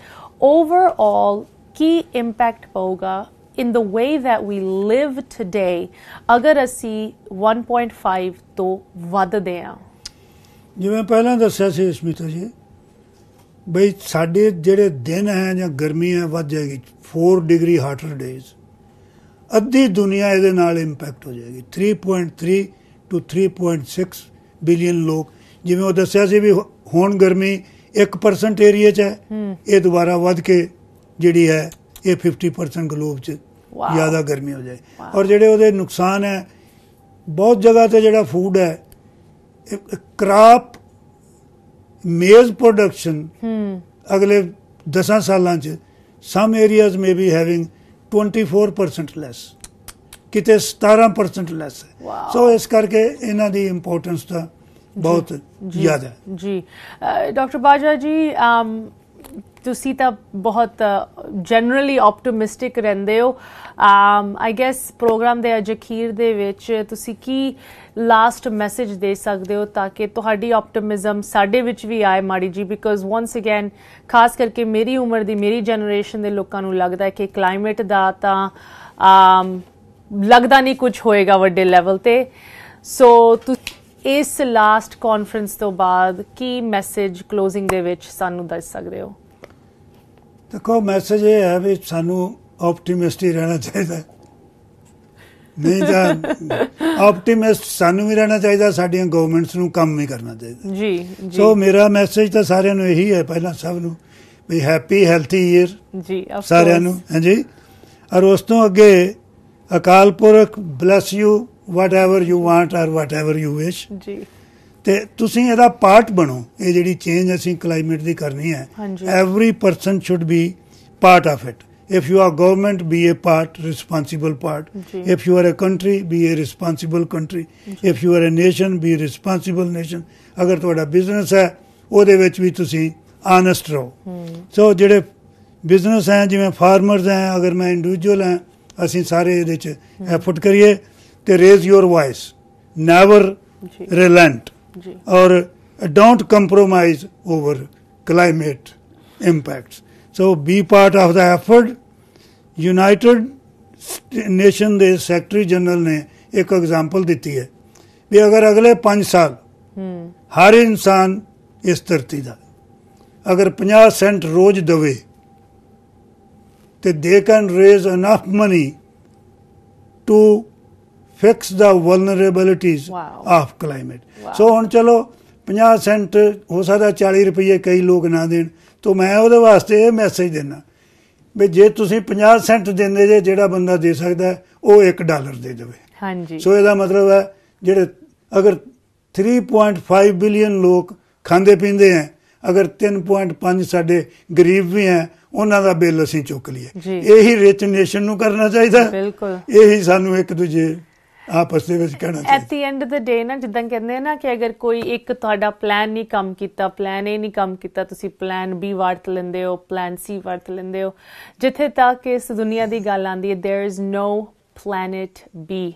Speaker 1: overall ਕੀ ਇੰਪੈਕਟ ਪਊਗਾ in the way that we live today ਅਗਰ ਅਸੀਂ 1.5 ਤੋਂ ਵੱਧਦੇ ਆ
Speaker 2: ਜਿਵੇਂ ਪਹਿਲਾਂ ਦੱਸਿਆ ਸੀ ਇਸਮਿਤਾ ਜੀ ਬਈ ਸਾਡੇ ਜਿਹੜੇ ਦਿਨ ਹੈ ਜਾਂ ਗਰਮੀ ਹੈ ਵੱਧ ਜਾਏਗੀ 4 ਡਿਗਰੀ ਹਾਟਰ ਡੇਜ਼ ਅੱਧੀ ਦੁਨੀਆ ਇਹਦੇ ਨਾਲ ਇੰਪੈਕਟ ਹੋ ਜਾਏਗੀ 3.3 ਟੂ 3.6 ਬਿਲੀਅਨ ਲੋਕ ਜਿਵੇਂ ਉਹ ਦੱਸਿਆ ਸੀ ਵੀ ਹੁਣ ਗਰਮੀ 1% ਏਰੀਆ 'ਚ ਹੈ ਇਹ ਦੁਬਾਰਾ ਵੱਧ ਕੇ ਜਿਹੜੀ ਹੈ ਇਹ 50% ਗਲੋਬ 'ਚ ਜ਼ਿਆਦਾ ਗਰਮੀ ਹੋ ਜਾਏ ਔਰ ਜਿਹੜੇ ਉਹਦੇ ਨੁਕਸਾਨ ਹੈ ਬਹੁਤ ਜਗ੍ਹਾ ਤੇ ਜਿਹੜਾ ਫੂਡ ਹੈ ਕ੍ਰਾਪ ਮੇਜ਼ ਪ੍ਰੋਡਕਸ਼ਨ ਅਗਲੇ 10 ਸਾਲਾਂ 'ਚ some areas may be having 24% less ਕਿਤੇ 17% ਲੈਸ ਸੋ ਇਸ ਕਰਕੇ ਇਹਨਾਂ ਦੀ ਇੰਪੋਰਟੈਂਸ ਦਾ ਬਹੁਤ ਜ਼ਿਆਦਾ
Speaker 1: ਜੀ ਡਾਕਟਰ ਬਾਜਾ ਜੀ ਤੁਸੀਂ ਤਾਂ ਬਹੁਤ ਜਨਰਲੀ ਆਪਟੀਮਿਸਟਿਕ ਰਹਿੰਦੇ ਹੋ ਅਮ ਆਈ ਗੈਸ ਪ੍ਰੋਗਰਾਮ ਦੇ ਅਜਖੀਰ ਦੇ ਵਿੱਚ ਤੁਸੀਂ ਕੀ ਲਾਸਟ ਮੈਸੇਜ ਦੇ ਸਕਦੇ ਹੋ ਤਾਂ ਕਿ ਤੁਹਾਡੀ ਆਪਟੀਮਿਜ਼ਮ ਸਾਡੇ ਵਿੱਚ ਵੀ ਆਏ ਮਾੜੀ ਜੀ ਬਿਕੋਜ਼ ਵਾਂਸ ਅਗੇਨ ਖਾਸ ਕਰਕੇ ਮੇਰੀ ਉਮਰ ਦੀ ਮੇਰੀ ਜਨਰੇਸ਼ਨ ਦੇ ਲੋਕਾਂ ਨੂੰ ਲੱਗਦਾ ਹੈ ਕਿ ਕਲਾਈਮੇਟ ਦਾ ਤਾਂ ਅਮ ਲੱਗਦਾ ਨਹੀਂ ਕੁਝ ਹੋਏਗਾ ਵੱਡੇ ਲੈਵਲ ਤੇ ਸੋ ਤੁਸੀਂ ਇਸ ਲਾਸਟ ਕਾਨਫਰੰਸ ਤੋਂ ਬਾਅਦ ਕੀ ਮੈਸੇਜ ਕਲੋਜ਼ਿੰਗ ਦੇ ਵਿੱਚ ਸਾਨੂੰ ਦੱਸ ਸਕਦੇ ਹੋ
Speaker 2: ਦੇਖੋ ਮੈਸੇਜ ਇਹ ਹੈ ਵੀ ਸਾਨੂੰ ਆਪਟੀਮਿਸਟੀ ਰਹਿਣਾ ਚਾਹੀਦਾ ਨਹੀਂ ਤਾਂ ਆਪਟੀਮਿਸਟ ਸਾਨੂੰ ਵੀ ਰਹਿਣਾ ਚਾਹੀਦਾ ਸਾਡੀਆਂ ਗਵਰਨਮੈਂਟਸ ਨੂੰ ਕੰਮ ਵੀ ਕਰਨਾ ਚਾਹੀਦਾ
Speaker 1: ਜੀ ਜੀ ਸੋ ਮੇਰਾ
Speaker 2: ਮੈਸੇਜ ਤਾਂ ਸਾਰਿਆਂ ਨੂੰ ਇਹੀ ਹੈ ਪਹਿਲਾਂ ਸਭ ਨੂੰ ਵੀ ਹੈਪੀ ਹੈਲਥੀ ਈਅਰ ਜੀ ਸਾਰਿਆਂ ਨੂੰ ਹਾਂਜੀ ਅਰ ਉਸ ਤੋਂ ਅੱਗੇ Akal Purakh bless you whatever you want or whatever you wish ਜੀ ਤੇ ਤੁਸੀਂ ਇਹਦਾ ਪਾਰਟ ਬਣੋ ਇਹ ਜਿਹੜੀ ਚੇਂਜ ਅਸੀਂ ਕਲਾਈਮੇਟ ਦੀ ਕਰਨੀ ਹੈ every person should be part of it if you are government be a part responsible part if you are a country be a a country if you are a nation be nation nation ਅਗਰ ਤੁਹਾਡਾ business ਹੈ ਉਹਦੇ ਵਿੱਚ ਵੀ ਤੁਸੀਂ honest ਰਹੋ ਸੋ ਜਿਹੜੇ business ਹੈ ਜਿਵੇਂ ਫਾਰਮਰਸ ਹੈ ਅਗਰ ਮੈਂ ਇੰਡੀਵਿਜੂਅਲ ਹਾਂ ਅਸੀਂ ਸਾਰੇ ਇਹਦੇ ਵਿੱਚ ਐਫਰਟ ਕਰੀਏ ਤੇ raise your voice never relent or don't compromise over climate impacts. So be part of the effort. United Nation ਦੇ ਸੈਕਟਰੀ ਜਨਰਲ ਨੇ ਇੱਕ ਐਗਜ਼ਾਮਪਲ ਦਿੱਤੀ ਹੈ ਵੀ ਅਗਰ ਅਗਲੇ 5 ਸਾਲ ਹਰ ਇਨਸਾਨ ਇਸ ਧਰਤੀ ਦਾ ਅਗਰ 50 ਸੈਂਟ ਰੋਜ਼ ਦਵੇ ਤੇ they can raise enough money to fix the vulnerabilities of climate so ਹੁਣ ਚਲੋ 50 ਸੈਂਟ ਹੋ ਸਕਦਾ 40 ਰੁਪਏ ਕਈ ਲੋਕ ਨਾ ਦੇਣ ਤੋਂ ਮੈਂ ਉਹਦੇ ਵਾਸਤੇ ਇਹ ਮੈਸੇਜ ਦਿੰਦਾ ਵੀ ਜੇ ਤੁਸੀਂ 50 ਸੈਂਟ ਦਿੰਦੇ ਜੇ ਜਿਹੜਾ ਬੰਦਾ ਦੇ ਸਕਦਾ ਉਹ 1 ਡਾਲਰ ਦੇ ਦੇਵੇ ਹਾਂਜੀ ਸੋ ਇਹਦਾ ਮਤਲਬ ਹੈ ਜਿਹੜੇ ਅਗਰ 3.5 ਬਿਲੀਅਨ ਲੋਕ ਖਾਂਦੇ ਪੀਂਦੇ ਆ ਅਗਰ 3.5 ਸਾਡੇ ਗਰੀਬ ਵੀ ਆ ਉਹਨਾਂ ਦਾ ਬਿੱਲ ਅਸੀਂ ਚੁੱਕ ਲਈਏ ਇਹੀ ਰਿਚ ਨੇਸ਼ਨ ਨੂੰ ਕਰਨਾ ਚਾਹੀਦਾ ਬਿਲਕੁਲ ਇਹੀ ਸਾਨੂੰ ਇੱਕ ਦੂਜੇ ਆਪਸ ਦੇ ਵਿੱਚ ਕਹਿਣਾ ਚਾਹੀਦਾ
Speaker 1: at the end of the day ਨਾ ਜਿੱਦਾਂ ਕਹਿੰਦੇ ਆ ਨਾ ਕਿ ਅਗਰ ਕੋਈ ਇੱਕ ਤੁਹਾਡਾ ਪਲਾਨ ਨਹੀਂ ਕੰਮ ਕੀਤਾ ਪਲਾਨ ਇਹ ਨਹੀਂ ਕੰਮ ਕੀਤਾ ਤੁਸੀਂ ਪਲਾਨ ਬੀ ਵਰਤ ਲੈਂਦੇ ਹੋ ਪਲਾਨ ਸੀ ਵਰਤ ਲੈਂਦੇ ਹੋ ਜਿੱਥੇ ਤੱਕ ਇਸ ਦੁਨੀਆ ਦੀ ਗੱਲ ਆਂਦੀ ਹੈ there is no planet B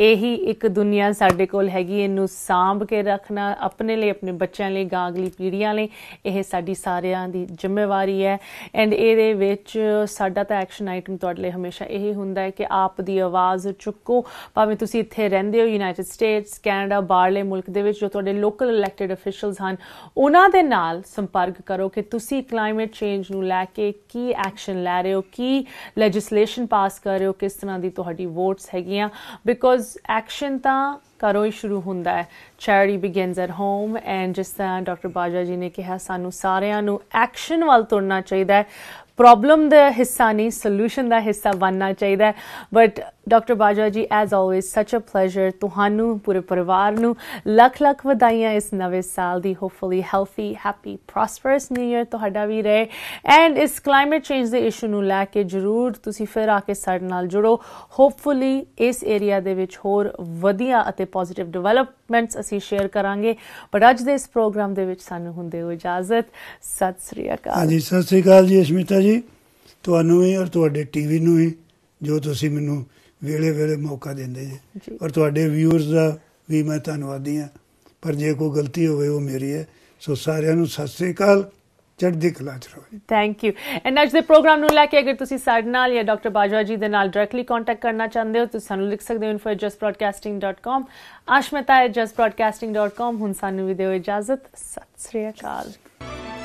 Speaker 1: ਇਹੀ ਇੱਕ ਦੁਨੀਆ ਸਾਡੇ ਕੋਲ ਹੈਗੀ ਇਹਨੂੰ ਸਾਂਭ ਕੇ ਰੱਖਣਾ ਆਪਣੇ ਲਈ ਆਪਣੇ ਬੱਚਿਆਂ ਲਈ ਗਾਂਗਲੀ ਪੀੜ੍ਹੀਆਂ ਲਈ ਇਹ ਸਾਡੀ ਸਾਰਿਆਂ ਦੀ ਜ਼ਿੰਮੇਵਾਰੀ ਹੈ ਐਂਡ ਇਹਦੇ ਵਿੱਚ ਸਾਡਾ ਤਾਂ ਐਕਸ਼ਨ ਆਈਟਮ ਤੁਹਾਡੇ ਲਈ ਹਮੇਸ਼ਾ ਇਹੀ ਹੁੰਦਾ ਹੈ ਕਿ ਆਪ ਦੀ ਆਵਾਜ਼ ਚੁੱਕੋ ਭਾਵੇਂ ਤੁਸੀਂ ਇੱਥੇ ਰਹਿੰਦੇ ਹੋ ਯੂਨਾਈਟਿਡ ਸਟੇਟਸ ਕੈਨੇਡਾ ਬਾਹਰਲੇ ਮੁਲਕ ਦੇ ਵਿੱਚ ਜੋ ਤੁਹਾਡੇ ਲੋਕਲ ਇਲੈਕਟਿਡ ਅਫੀਸ਼ੀਅਲਸ ਹਨ ਉਹਨਾਂ ਦੇ ਨਾਲ ਸੰਪਰਕ ਕਰੋ ਕਿ ਤੁਸੀਂ ਕਲਾਈਮੇਟ ਚੇਂਜ ਨੂੰ ਲੈ ਕੇ ਕੀ ਐਕਸ਼ਨ ਲੈ ਰਹੇ ਹੋ ਕੀ ਲੈਜਿਸਲੇਸ਼ਨ ਪਾਸ ਕਰ ਰਹੇ ਹੋ ਕਿਸ ਤਰ੍ਹਾਂ ਦੀ ਤੁਹਾਡੀ ਵੋਟਸ ਹੈਗੀਆਂ ਬਿਕੋਜ਼ ਬਿਕੋਜ਼ ਐਕਸ਼ਨ ਤਾਂ ਕਰੋ ਹੀ ਸ਼ੁਰੂ ਹੁੰਦਾ ਹੈ charity begins at home and ਜਿਸ ਤਰ੍ਹਾਂ ਡਾਕਟਰ ਬਾਜਾ ਜੀ ਨੇ ਕਿਹਾ ਸਾਨੂੰ ਸਾਰਿਆਂ ਨੂੰ ਐਕਸ਼ਨ ਵੱਲ ਤੁਰਨਾ ਚਾਹੀਦਾ ਹੈ ਪ੍ਰੋਬਲਮ ਦਾ ਹਿੱਸਾ ਨਹੀਂ ਸੋਲੂਸ਼ਨ ਦਾ ਹਿੱਸਾ ਬਣਨਾ ਚਾਹੀਦਾ ਹੈ but doctor Bajwa G S always ਸੱਚ ਅ ਪਲੇਜ਼ਰ ਤੁਹਾਨੂੰ ਪੂਰੇ ਪਰਿਵਾਰ ਨੂੰ ਲੱਖ ਲੱਖ ਵਧਾਈਆਂ ਇਸ ਨਵੇਂ ਸਾਲ ਦੀ hopefully healthy happy prosperous new year ਤੁਹਾਡਾ ਵੀ ਰਹੇ ਐਂਡ ਇਸ ਕਲਾਈਮੇਟ ਚੇਂਜ ਦੇ ਇਸ਼ੂ ਨੂੰ ਲੈ ਕੇ ਜਰੂਰ ਤੁਸੀਂ ਫਿਰ ਆ ਕੇ ਸਾਡੇ ਨਾਲ ਜੁੜੋ ਹੋਪਫੁਲੀ ਇਸ ਏਰੀਆ ਦੇ ਵਿੱਚ ਹੋਰ ਵਧੀਆ ਅਤੇ ਪੋਜ਼ਿਟਿਵ ਡਿਵੈਲਪਮੈਂਟਸ ਅਸੀਂ ਸ਼ੇਅਰ ਕਰਾਂਗੇ ਪਰ ਅੱਜ ਦੇ ਇਸ ਪ੍ਰੋਗਰਾਮ ਦੇ ਵਿੱਚ ਸਾਨੂੰ ਹੁੰਦੇ ਹੋ ਇਜਾਜ਼ਤ ਸਤਿ
Speaker 2: ਸ੍ਰੀ ਅਕਾਲ ਹਾਂਜੀ ਸਤਿ ਸ੍ਰੀ ਅਕਾਲ ਜੀ ਅਸ਼ਮਿਤਾ ਜੀ ਤੁਹਾਨੂੰ ਵੀ ਔਰ ਤੁਹਾਡੇ ਟੀਵੀ ਨੂੰ ਵੀ ਜੋ ਤੁਸੀਂ ਮੈਨੂੰ ਵੇਲੇ ਵੇਲੇ ਮੌਕਾ ਦਿੰਦੇ ਜੀ ਔਰ ਤੁਹਾਡੇ ਵਿਊਅਰਸ ਦਾ ਵੀ ਮੈਂ ਧੰਨਵਾਦੀ ਹਾਂ ਪਰ ਜੇ ਕੋਈ ਗਲਤੀ ਹੋਵੇ ਉਹ ਮੇਰੀ ਹੈ ਸੋ ਸਾਰਿਆਂ ਨੂੰ ਸਤਿ ਸ੍ਰੀ ਅਕਾਲ ਚੜ੍ਹਦੀ ਕਲਾ ਚ ਰਹੋ
Speaker 1: ਥੈਂਕ ਯੂ ਐਂਡ ਅੱਜ ਦੇ ਪ੍ਰੋਗਰਾਮ ਨੂੰ ਲੈ ਕੇ ਅਗਰ ਤੁਸੀਂ ਸਾਡੇ ਨਾਲ ਜਾਂ ਡਾਕਟਰ ਬਾਜਵਾ ਜੀ ਦੇ ਨਾਲ ਡਾਇਰੈਕਟਲੀ ਕੰਟੈਕਟ ਕਰਨਾ ਚਾਹੁੰਦੇ ਹੋ ਤੁਸੀਂ ਸਾਨੂੰ ਲਿਖ ਸਕਦੇ ਹੋ info@justbroadcasting.com ਆਸ਼ਮਤਾ@justbroadcasting.com ਹੁਣ ਸਾਨੂੰ ਵੀ ਦਿਓ ਇਜਾਜ਼ਤ ਸਤਿ ਸ੍ਰੀ ਅਕਾਲ